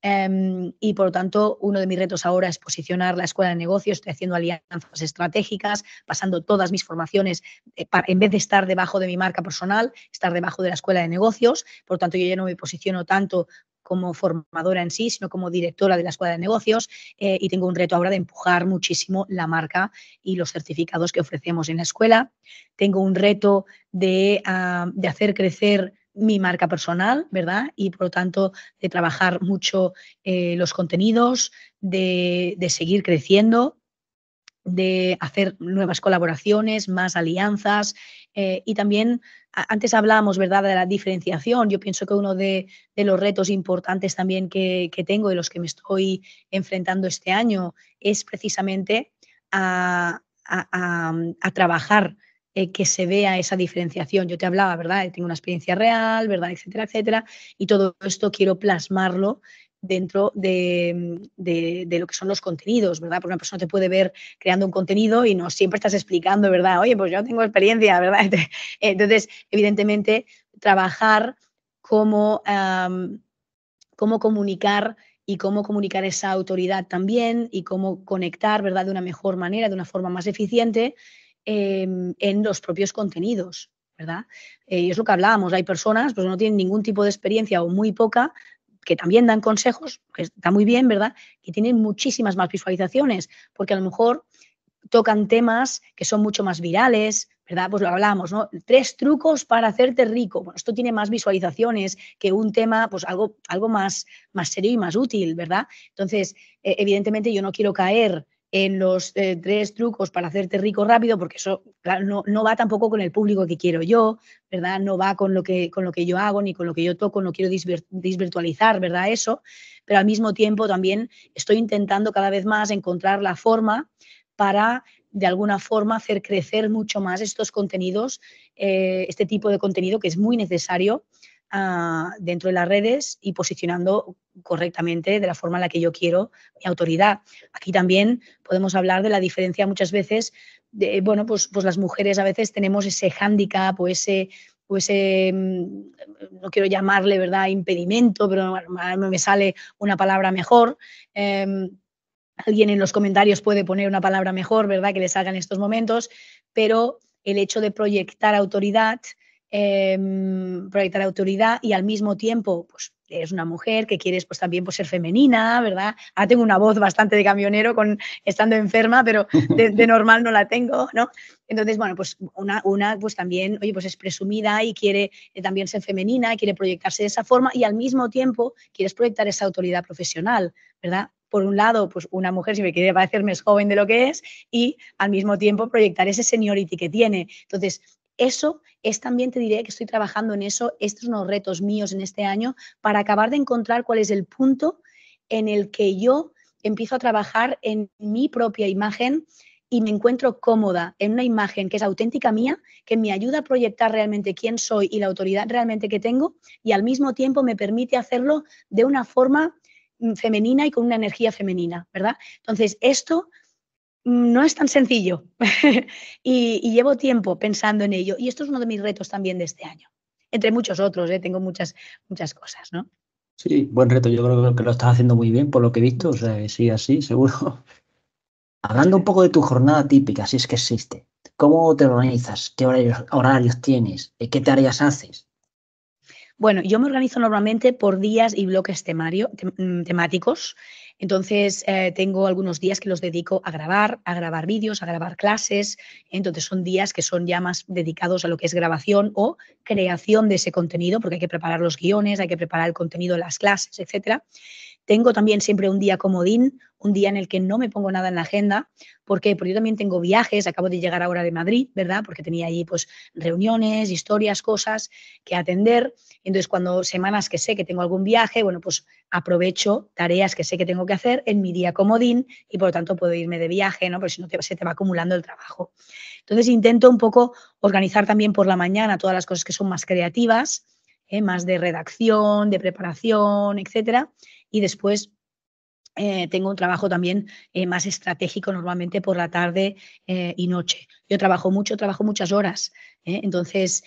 [SPEAKER 1] Em, y por lo tanto, uno de mis retos ahora es posicionar la escuela de negocios. Estoy haciendo alianzas estratégicas, pasando todas mis formaciones, eh, en vez de estar debajo de mi marca personal, estar debajo de la escuela de negocios. Por lo tanto, yo ya no me posiciono tanto como formadora en sí, sino como directora de la escuela de negocios. Eh, y tengo un reto ahora de empujar muchísimo la marca y los certificados que ofrecemos en la escuela. Tengo un reto de, ah, de hacer crecer mi marca personal, ¿verdad? Y por lo tanto, de trabajar mucho eh, los contenidos, de, seguir creciendo, de hacer nuevas colaboraciones, más alianzas eh, y también antes hablábamos, ¿verdad?, de la diferenciación. Yo pienso que uno de, los retos importantes también que, tengo y los que me estoy enfrentando este año es precisamente a, a trabajar eh, que se vea esa diferenciación. Yo te hablaba, ¿verdad? Tengo una experiencia real, ¿verdad? Etcétera, etcétera. Y todo esto quiero plasmarlo dentro de, lo que son los contenidos, ¿verdad? Porque una persona te puede ver creando un contenido y no siempre estás explicando, ¿verdad? Oye, pues yo tengo experiencia, ¿verdad? Entonces, evidentemente, trabajar cómo, cómo comunicar y cómo comunicar esa autoridad también y cómo conectar, ¿verdad? De una mejor manera, de una forma más eficiente, Em, en los propios contenidos, ¿verdad? Eh, y es lo que hablábamos, hay personas que pues, no tienen ningún tipo de experiencia o muy poca que también dan consejos, que está muy bien, ¿verdad? Que tienen muchísimas más visualizaciones, porque a lo mejor tocan temas que son mucho más virales, ¿verdad? Pues lo hablábamos, ¿no? Tres trucos para hacerte rico. Bueno, esto tiene más visualizaciones que un tema, pues algo, algo más, más serio y más útil, ¿verdad? Entonces, e, evidentemente yo no quiero caer en los eh, tres trucos para hacerte rico rápido, porque eso no, va tampoco con el público que quiero yo, ¿verdad? No va con lo que, con lo que yo hago ni con lo que yo toco, no quiero desvirtualizar, ¿verdad? Eso, pero al mismo tiempo también estoy intentando cada vez más encontrar la forma para de alguna forma hacer crecer mucho más estos contenidos, eh, este tipo de contenido que es muy necesario Ah, dentro de las redes y posicionando correctamente de la forma en la que yo quiero mi autoridad. Aquí también podemos hablar de la diferencia muchas veces, de, bueno, pues, pues las mujeres a veces tenemos ese hándicap o ese pues no quiero llamarle, ¿verdad?, impedimento, pero me sale una palabra mejor. Em, alguien en los comentarios puede poner una palabra mejor, ¿verdad?, que salga en estos momentos, pero el hecho de proyectar autoridad Em, proyectar autoridad y al mismo tiempo, pues eres una mujer que quieres pues también pues, ser femenina, ¿verdad? Ahora tengo una voz bastante de camionero con, estando enferma, pero de, normal no la tengo, ¿no? Entonces, bueno, pues una, pues también, oye, pues es presumida y quiere eh, también ser femenina, quiere proyectarse de esa forma y al mismo tiempo quieres proyectar esa autoridad profesional, ¿verdad? por un lado, pues una mujer si me quiere parecer más joven de lo que es y al mismo tiempo proyectar ese seniority que tiene. Entonces, eso es también, te diré que estoy trabajando en eso, estos son los retos míos en este año, para acabar de encontrar cuál es el punto en el que yo empiezo a trabajar en mi propia imagen y me encuentro cómoda en una imagen que es auténtica mía, que me ayuda a proyectar realmente quién soy y la autoridad realmente que tengo y al mismo tiempo me permite hacerlo de una forma mm, femenina y con una energía femenina, ¿verdad? Entonces, esto no es tan sencillo y, llevo tiempo pensando en ello. Y esto es uno de mis retos también de este año, entre muchos otros, ¿eh? tengo muchas, muchas cosas, ¿no?
[SPEAKER 2] Sí, buen reto. Yo creo que lo estás haciendo muy bien por lo que he visto. O sea, sí, así, seguro. Hablando un poco de tu jornada típica, si es que existe, ¿cómo te organizas? ¿Qué horarios, horarios tienes? ¿Eh, ¿Qué tareas haces?
[SPEAKER 1] Bueno, yo me organizo normalmente por días y bloques temario, mm, temáticos. Entonces, eh, tengo algunos días que los dedico a grabar, a grabar vídeos, a grabar clases. Entonces, son días que son ya más dedicados a lo que es grabación o creación de ese contenido, porque hay que preparar los guiones, hay que preparar el contenido de las clases, etcétera. Tengo también siempre un día comodín, un día en el que no me pongo nada en la agenda. ¿Por Porque yo también tengo viajes, acabo de llegar ahora de Madrid, ¿verdad? Porque tenía allí pues reuniones, historias, cosas que atender. Entonces, cuando semanas que sé que tengo algún viaje, bueno, pues aprovecho tareas que sé que tengo que hacer en mi día comodín y por lo tanto puedo irme de viaje, ¿no? Porque si no se te va acumulando el trabajo. Entonces, intento un poco organizar también por la mañana todas las cosas que son más creativas. ¿eh? más de redacción, de preparación, etcétera, y después eh, tengo un trabajo también eh, más estratégico normalmente por la tarde eh, y noche. Yo trabajo mucho, trabajo muchas horas. Entonces,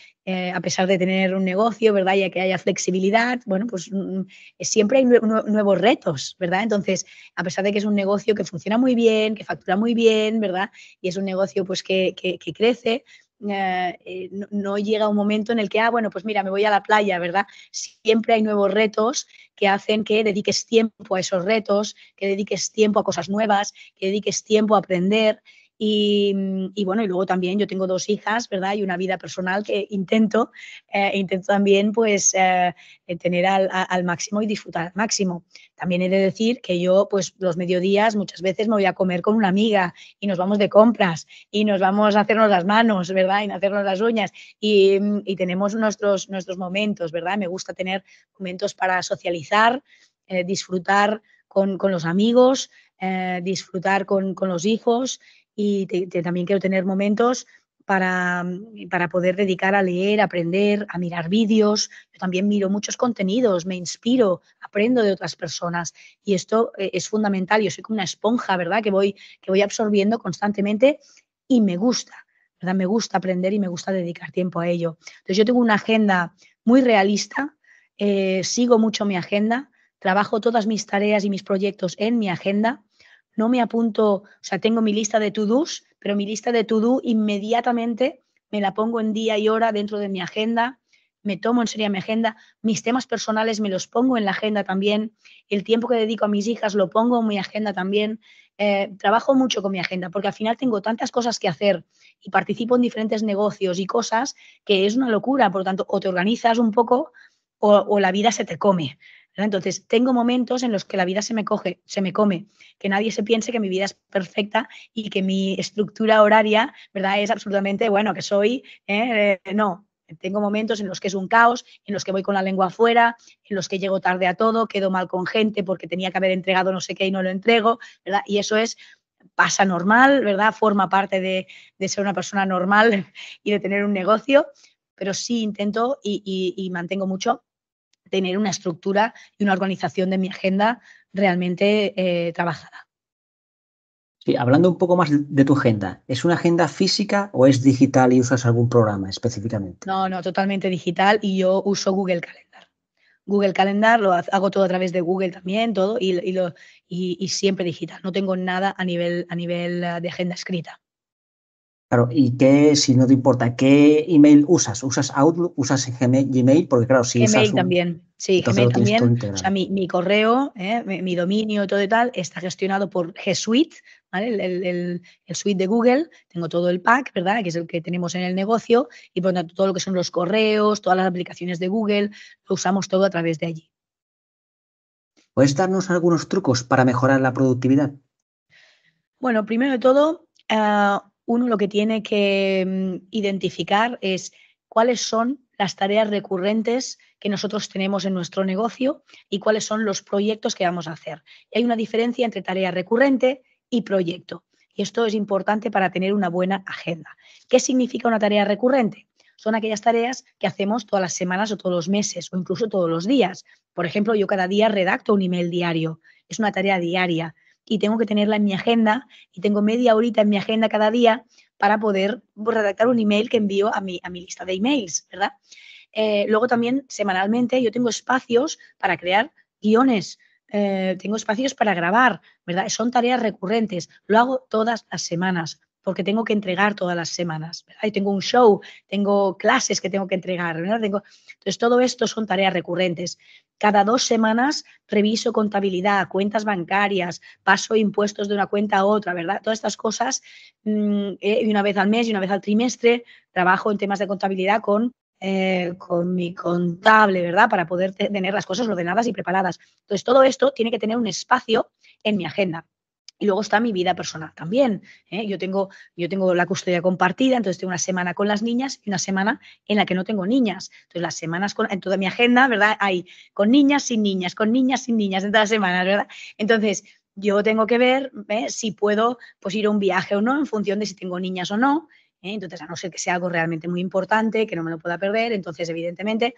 [SPEAKER 1] a pesar de tener un negocio, ¿verdad? Y que haya flexibilidad, bueno, pues mm, siempre hay nuevos retos, ¿verdad? Entonces, a pesar de que es un negocio que funciona muy bien, que factura muy bien, ¿verdad? Y es un negocio pues que crece, eh, eh, no, no, llega un momento en el que, ah, bueno, pues mira, me voy a la playa, ¿verdad? Siempre hay nuevos retos que hacen que dediques tiempo a esos retos, que dediques tiempo a cosas nuevas, que dediques tiempo a aprender Mm, y, bueno, y luego también yo tengo dos hijas, ¿verdad? Y una vida personal que intento, eh, intento también pues eh, tener al, máximo y disfrutar al máximo. También he de decir que yo pues los mediodías muchas veces me voy a comer con una amiga y nos vamos de compras y nos vamos a hacernos las manos, ¿verdad? Y hacernos las uñas mm, y, tenemos nuestros, nuestros momentos, ¿verdad? Me gusta tener momentos para socializar, eh, disfrutar con, los amigos, disfrutar con, los hijos y también quiero tener momentos mm, para, poder dedicar a leer, aprender, a mirar vídeos. Yo también miro muchos contenidos, me inspiro, aprendo de otras personas y esto eh, es fundamental. Yo soy como una esponja, ¿verdad? Que voy, que voy absorbiendo constantemente y me gusta, ¿verdad? Me gusta aprender y me gusta dedicar tiempo a ello. Entonces yo tengo una agenda muy realista, eh, sigo mucho mi agenda, trabajo todas mis tareas y mis proyectos en mi agenda no me apunto, o sea, tengo mi lista de to-dos, pero mi lista de to-do inmediatamente me la pongo en día y hora dentro de mi agenda, me tomo en serio mi agenda, mis temas personales me los pongo en la agenda también, el tiempo que dedico a mis hijas lo pongo en mi agenda también, eh, trabajo mucho con mi agenda porque al final tengo tantas cosas que hacer y participo en diferentes negocios y cosas que es una locura, por lo tanto, o te organizas un poco o la vida se te come. Entonces, tengo momentos en los que la vida se me coge, se me come, que nadie se piense que mi vida es perfecta y que mi estructura horaria, ¿verdad? Es absolutamente, bueno, que soy, eh, no. Tengo momentos en los que es un caos, en los que voy con la lengua afuera, en los que llego tarde a todo, quedo mal con gente porque tenía que haber entregado no sé qué y no lo entrego, Y eso es pasa normal, ¿verdad? Forma parte de, ser una persona normal y de tener un negocio, pero sí intento y mantengo mucho tener una estructura y una organización de mi agenda realmente eh, trabajada.
[SPEAKER 2] Sí, hablando un poco más de tu agenda, ¿es una agenda física o es digital y usas algún programa específicamente?
[SPEAKER 1] No, no, totalmente digital y yo uso Google Calendar. Google Calendar lo hago todo a través de Google también, todo, y, y siempre digital. No tengo nada a nivel, a nivel eh, de agenda escrita.
[SPEAKER 2] Claro, y qué, si no te importa, ¿qué email usas? ¿Usas Outlook? ¿Usas Gmail? Porque claro, si Gmail también,
[SPEAKER 1] sí, Gmail también. O sea, mi, correo, ¿eh? mi, dominio todo y tal está gestionado por G Suite, ¿vale? El, suite de Google, tengo todo el pack, ¿verdad? Que es el que tenemos en el negocio y por lo tanto todo lo que son los correos, todas las aplicaciones de Google, lo usamos todo a través de allí.
[SPEAKER 2] ¿Puedes darnos algunos trucos para mejorar la productividad?
[SPEAKER 1] Bueno, primero de todo... Ah, uno lo que tiene que mm, identificar es cuáles son las tareas recurrentes que nosotros tenemos en nuestro negocio y cuáles son los proyectos que vamos a hacer. Y hay una diferencia entre tarea recurrente y proyecto. Y esto es importante para tener una buena agenda. ¿Qué significa una tarea recurrente? Son aquellas tareas que hacemos todas las semanas o todos los meses o incluso todos los días. Por ejemplo, yo cada día redacto un email diario. Es una tarea diaria y tengo que tenerla en mi agenda y tengo media horita en mi agenda cada día para poder pues, redactar un email que envío a mi, a mi lista de emails, ¿verdad? Eh, luego también semanalmente yo tengo espacios para crear guiones, eh, tengo espacios para grabar, ¿verdad? Son tareas recurrentes, lo hago todas las semanas porque tengo que entregar todas las semanas. Hay tengo un show, tengo clases que tengo que entregar. Tengo... Entonces, todo esto son tareas recurrentes. Cada dos semanas reviso contabilidad, cuentas bancarias, paso impuestos de una cuenta a otra, ¿verdad? Todas estas cosas, mm, eh, y una vez al mes y una vez al trimestre, trabajo en temas de contabilidad con eh, con mi contable, ¿verdad? Para poder tener las cosas ordenadas y preparadas. Entonces, todo esto tiene que tener un espacio en mi agenda. Y luego está mi vida personal también. ¿eh? Yo, tengo, yo tengo la custodia compartida, entonces tengo una semana con las niñas y una semana en la que no tengo niñas. Entonces las semanas en toda mi agenda, ¿verdad? Hay con niñas, sin niñas, con niñas, sin niñas, en todas las semanas, ¿verdad? Entonces yo tengo que ver ¿eh? si puedo pues, ir a un viaje o no en función de si tengo niñas o no. ¿eh? Entonces, a no ser que sea algo realmente muy importante, que no me lo pueda perder, entonces, evidentemente,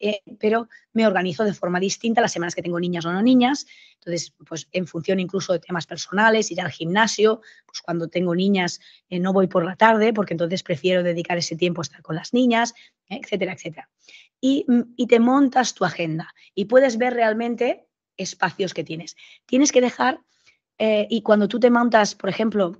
[SPEAKER 1] eh, pero me organizo de forma distinta las semanas que tengo niñas o no niñas. Entonces, pues en función incluso de temas personales, ir al gimnasio, pues cuando tengo niñas eh, no voy por la tarde, porque entonces prefiero dedicar ese tiempo a estar con las niñas, etcétera, etcétera. Mm, y, te montas tu agenda y puedes ver realmente espacios que tienes. Tienes que dejar, y cuando tú te montas, por ejemplo,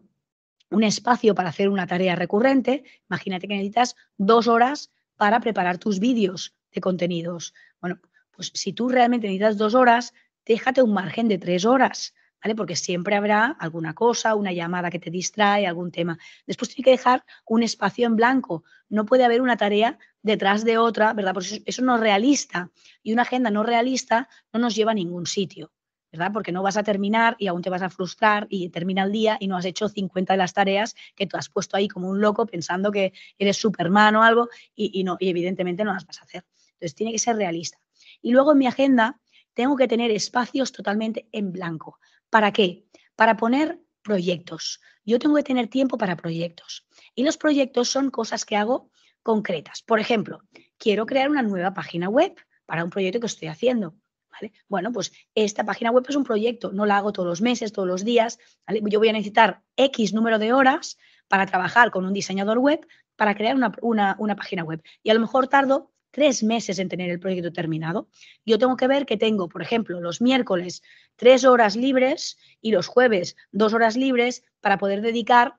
[SPEAKER 1] un espacio para hacer una tarea recurrente, imagínate que necesitas dos horas para preparar tus vídeos de contenidos. Bueno, pues si tú realmente necesitas dos horas, déjate un margen de tres horas, ¿vale? Porque siempre habrá alguna cosa, una llamada que te distrae, algún tema. Después tiene que dejar un espacio en blanco. No puede haber una tarea detrás de otra, ¿verdad? Porque eso, eso no es realista. Y una agenda no realista no nos lleva a ningún sitio. ¿verdad? Porque no vas a terminar y aún te vas a frustrar y termina el día y no has hecho 50 de las tareas que tú has puesto ahí como un loco pensando que eres Superman o algo y, no, y evidentemente no las vas a hacer. Entonces tiene que ser realista. Y luego en mi agenda tengo que tener espacios totalmente en blanco. ¿Para qué? Para poner proyectos. Yo tengo que tener tiempo para proyectos. Y los proyectos son cosas que hago concretas. Por ejemplo, quiero crear una nueva página web para un proyecto que estoy haciendo. Bueno, pues esta página web es un proyecto, no la hago todos los meses, todos los días, Yo voy a necesitar X número de horas para trabajar con un diseñador web para crear una, página web. Y a lo mejor tardo tres meses en tener el proyecto terminado. Yo tengo que ver que tengo, por ejemplo, los miércoles tres horas libres y los jueves dos horas libres para poder dedicar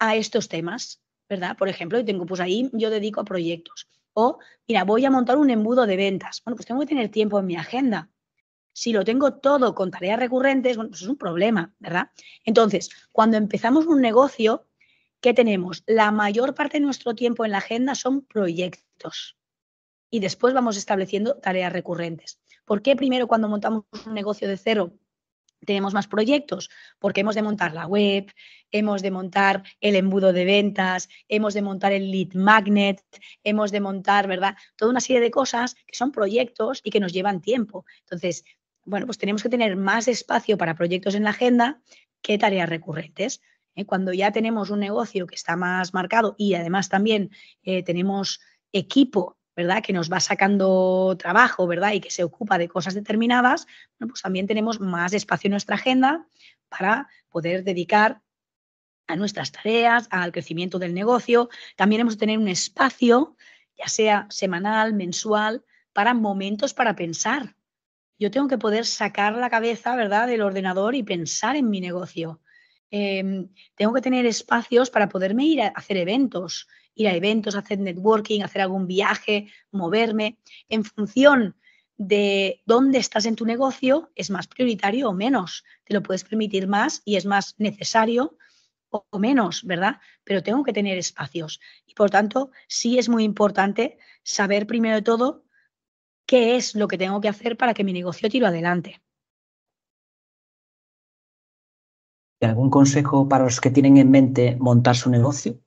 [SPEAKER 1] a estos temas, ¿verdad? Por ejemplo, y tengo pues ahí, yo dedico a proyectos. O, mira, voy a montar un embudo de ventas. Bueno, pues tengo que tener tiempo en mi agenda. Si lo tengo todo con tareas recurrentes, bueno, pues es un problema, ¿verdad? Entonces, cuando empezamos un negocio, ¿qué tenemos? La mayor parte de nuestro tiempo en la agenda son proyectos. Y después vamos estableciendo tareas recurrentes. ¿Por qué primero cuando montamos un negocio de cero tenemos más proyectos, porque hemos de montar la web, hemos de montar el embudo de ventas, hemos de montar el lead magnet, hemos de montar, ¿verdad? Toda una serie de cosas que son proyectos y que nos llevan tiempo. Entonces, bueno, pues tenemos que tener más espacio para proyectos en la agenda que tareas recurrentes. ¿eh? Cuando ya tenemos un negocio que está más marcado y además también eh, tenemos equipo ¿verdad? Que nos va sacando trabajo, ¿verdad? Y que se ocupa de cosas determinadas, pues también tenemos más espacio en nuestra agenda para poder dedicar a nuestras tareas, al crecimiento del negocio. También hemos de tener un espacio, ya sea semanal, mensual, para momentos para pensar. Yo tengo que poder sacar la cabeza, ¿verdad?, del ordenador y pensar en mi negocio. Em, tengo que tener espacios para poderme ir a hacer eventos ir a eventos, hacer networking, hacer algún viaje, moverme, en función de dónde estás en tu negocio, es más prioritario o menos, te lo puedes permitir más y es más necesario o menos, ¿verdad? Pero tengo que tener espacios. Y por tanto, sí es muy importante saber primero de todo qué es lo que tengo que hacer para que mi negocio tire adelante.
[SPEAKER 2] algún consejo para los que tienen en mente montar su negocio?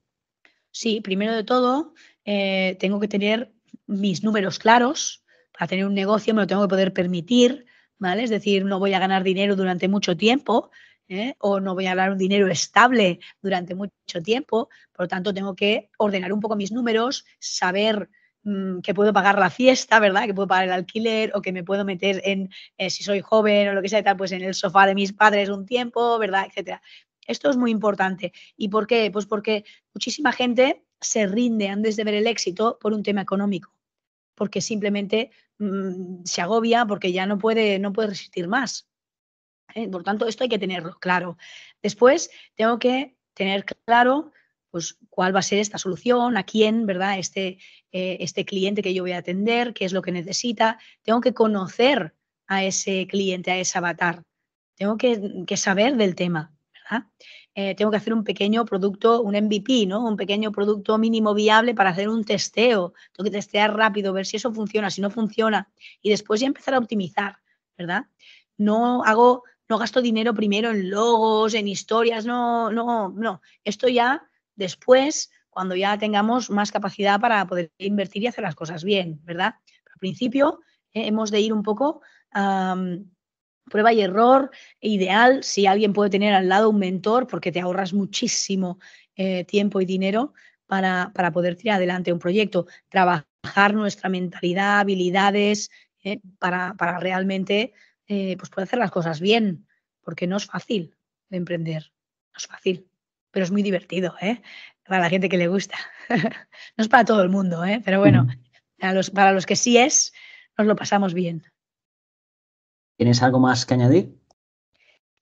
[SPEAKER 1] Sí, primero de todo, eh, tengo que tener mis números claros. Para tener un negocio me lo tengo que poder permitir, ¿vale? Es decir, no voy a ganar dinero durante mucho tiempo ¿eh? o no voy a ganar un dinero estable durante mucho tiempo. Por lo tanto, tengo que ordenar un poco mis números, saber mm, que puedo pagar la fiesta, ¿verdad? Que puedo pagar el alquiler o que me puedo meter en, eh, si soy joven o lo que sea, tal, pues en el sofá de mis padres un tiempo, ¿verdad? Etcétera. Esto es muy importante. ¿Y por qué? Pues porque muchísima gente se rinde antes de ver el éxito por un tema económico, porque simplemente mm, se agobia, porque ya no puede, no puede resistir más. ¿eh? Por tanto, esto hay que tenerlo claro. Después, tengo que tener claro pues cuál va a ser esta solución, a quién, ¿verdad? Este, eh, este cliente que yo voy a atender, qué es lo que necesita. Tengo que conocer a ese cliente, a ese avatar. Tengo que saber del tema. Eh, tengo que hacer un pequeño producto, un MVP, ¿no? Un pequeño producto mínimo viable para hacer un testeo. Tengo que testear rápido, ver si eso funciona, si no funciona. Y después ya empezar a optimizar, ¿verdad? No hago, no gasto dinero primero en logos, en historias, no, no, no. Esto ya después, cuando ya tengamos más capacidad para poder invertir y hacer las cosas bien, ¿verdad? al principio eh, hemos de ir un poco prueba y error e ideal si alguien puede tener al lado un mentor porque te ahorras muchísimo eh, tiempo y dinero para, poder tirar adelante un proyecto, trabajar nuestra mentalidad, habilidades eh, para, realmente eh, pues poder hacer las cosas bien, porque no es fácil emprender, no es fácil, pero es muy divertido, para la gente que le gusta. no es para todo el mundo, pero bueno, para los, para los que sí es, nos lo pasamos bien.
[SPEAKER 2] ¿Tienes algo más que añadir?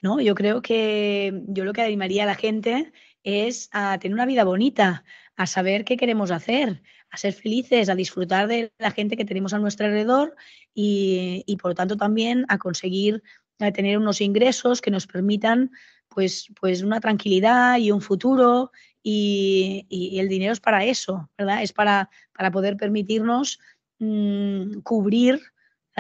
[SPEAKER 1] No, yo creo que yo lo que animaría a la gente es a tener una vida bonita, a saber qué queremos hacer, a ser felices, a disfrutar de la gente que tenemos a nuestro alrededor y, por lo tanto también a conseguir a tener unos ingresos que nos permitan pues, pues una tranquilidad y un futuro y, el dinero es para eso, ¿verdad? Es para, para poder permitirnos mm, cubrir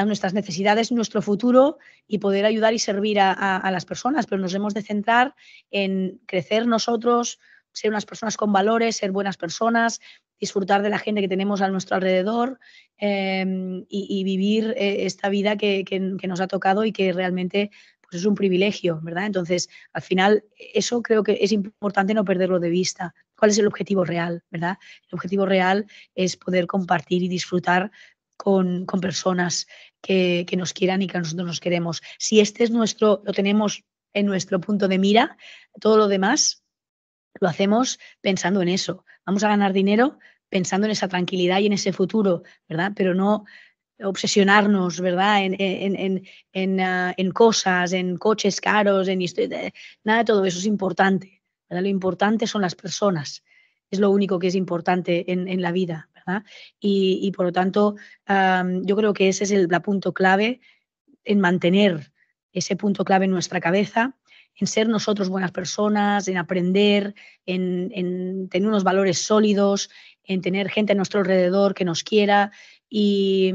[SPEAKER 1] nuestras necesidades, nuestro futuro y poder ayudar y servir a, las personas, pero nos hemos de centrar en crecer nosotros, ser unas personas con valores, ser buenas personas, disfrutar de la gente que tenemos a nuestro alrededor em, y, vivir eh, esta vida que, nos ha tocado y que realmente pues es un privilegio, ¿verdad? Entonces, al final, eso creo que es importante no perderlo de vista. ¿Cuál es el objetivo real, verdad? El objetivo real es poder compartir y disfrutar con, personas que, nos quieran y que nosotros nos queremos. Si este es nuestro, lo tenemos en nuestro punto de mira, todo lo demás lo hacemos pensando en eso. Vamos a ganar dinero pensando en esa tranquilidad y en ese futuro, ¿verdad? Pero no obsesionarnos, ¿verdad? En, en ah, cosas, en coches caros, en nada de todo eso es importante. ¿verdad? Lo importante son las personas. Es lo único que es importante en la vida. ¿ah? Y, por lo tanto, yo creo que ese es el punto clave en mantener ese punto clave en nuestra cabeza, en ser nosotros buenas personas, en aprender, en, tener unos valores sólidos, en tener gente a nuestro alrededor que nos quiera y,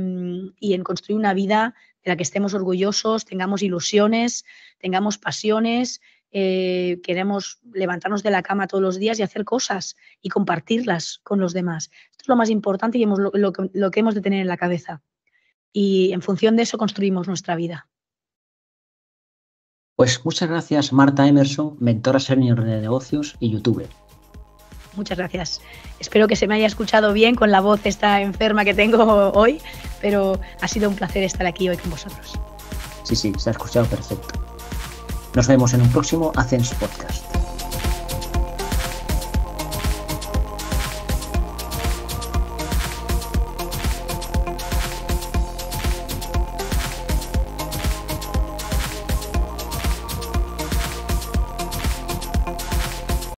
[SPEAKER 1] y, en construir una vida de la que estemos orgullosos, tengamos ilusiones, tengamos pasiones eh, queremos levantarnos de la cama todos los días y hacer cosas y compartirlas con los demás. Esto es lo más importante y lo, lo que hemos de tener en la cabeza. Y en función de eso construimos nuestra vida.
[SPEAKER 2] Pues muchas gracias Marta Emerson, mentora senior de negocios y youtuber.
[SPEAKER 1] Muchas gracias. Espero que se me haya escuchado bien con la voz esta enferma que tengo hoy, pero ha sido un placer estar aquí hoy con vosotros.
[SPEAKER 2] Sí, sí, se ha escuchado perfecto. Nos vemos en un próximo Acens Podcast.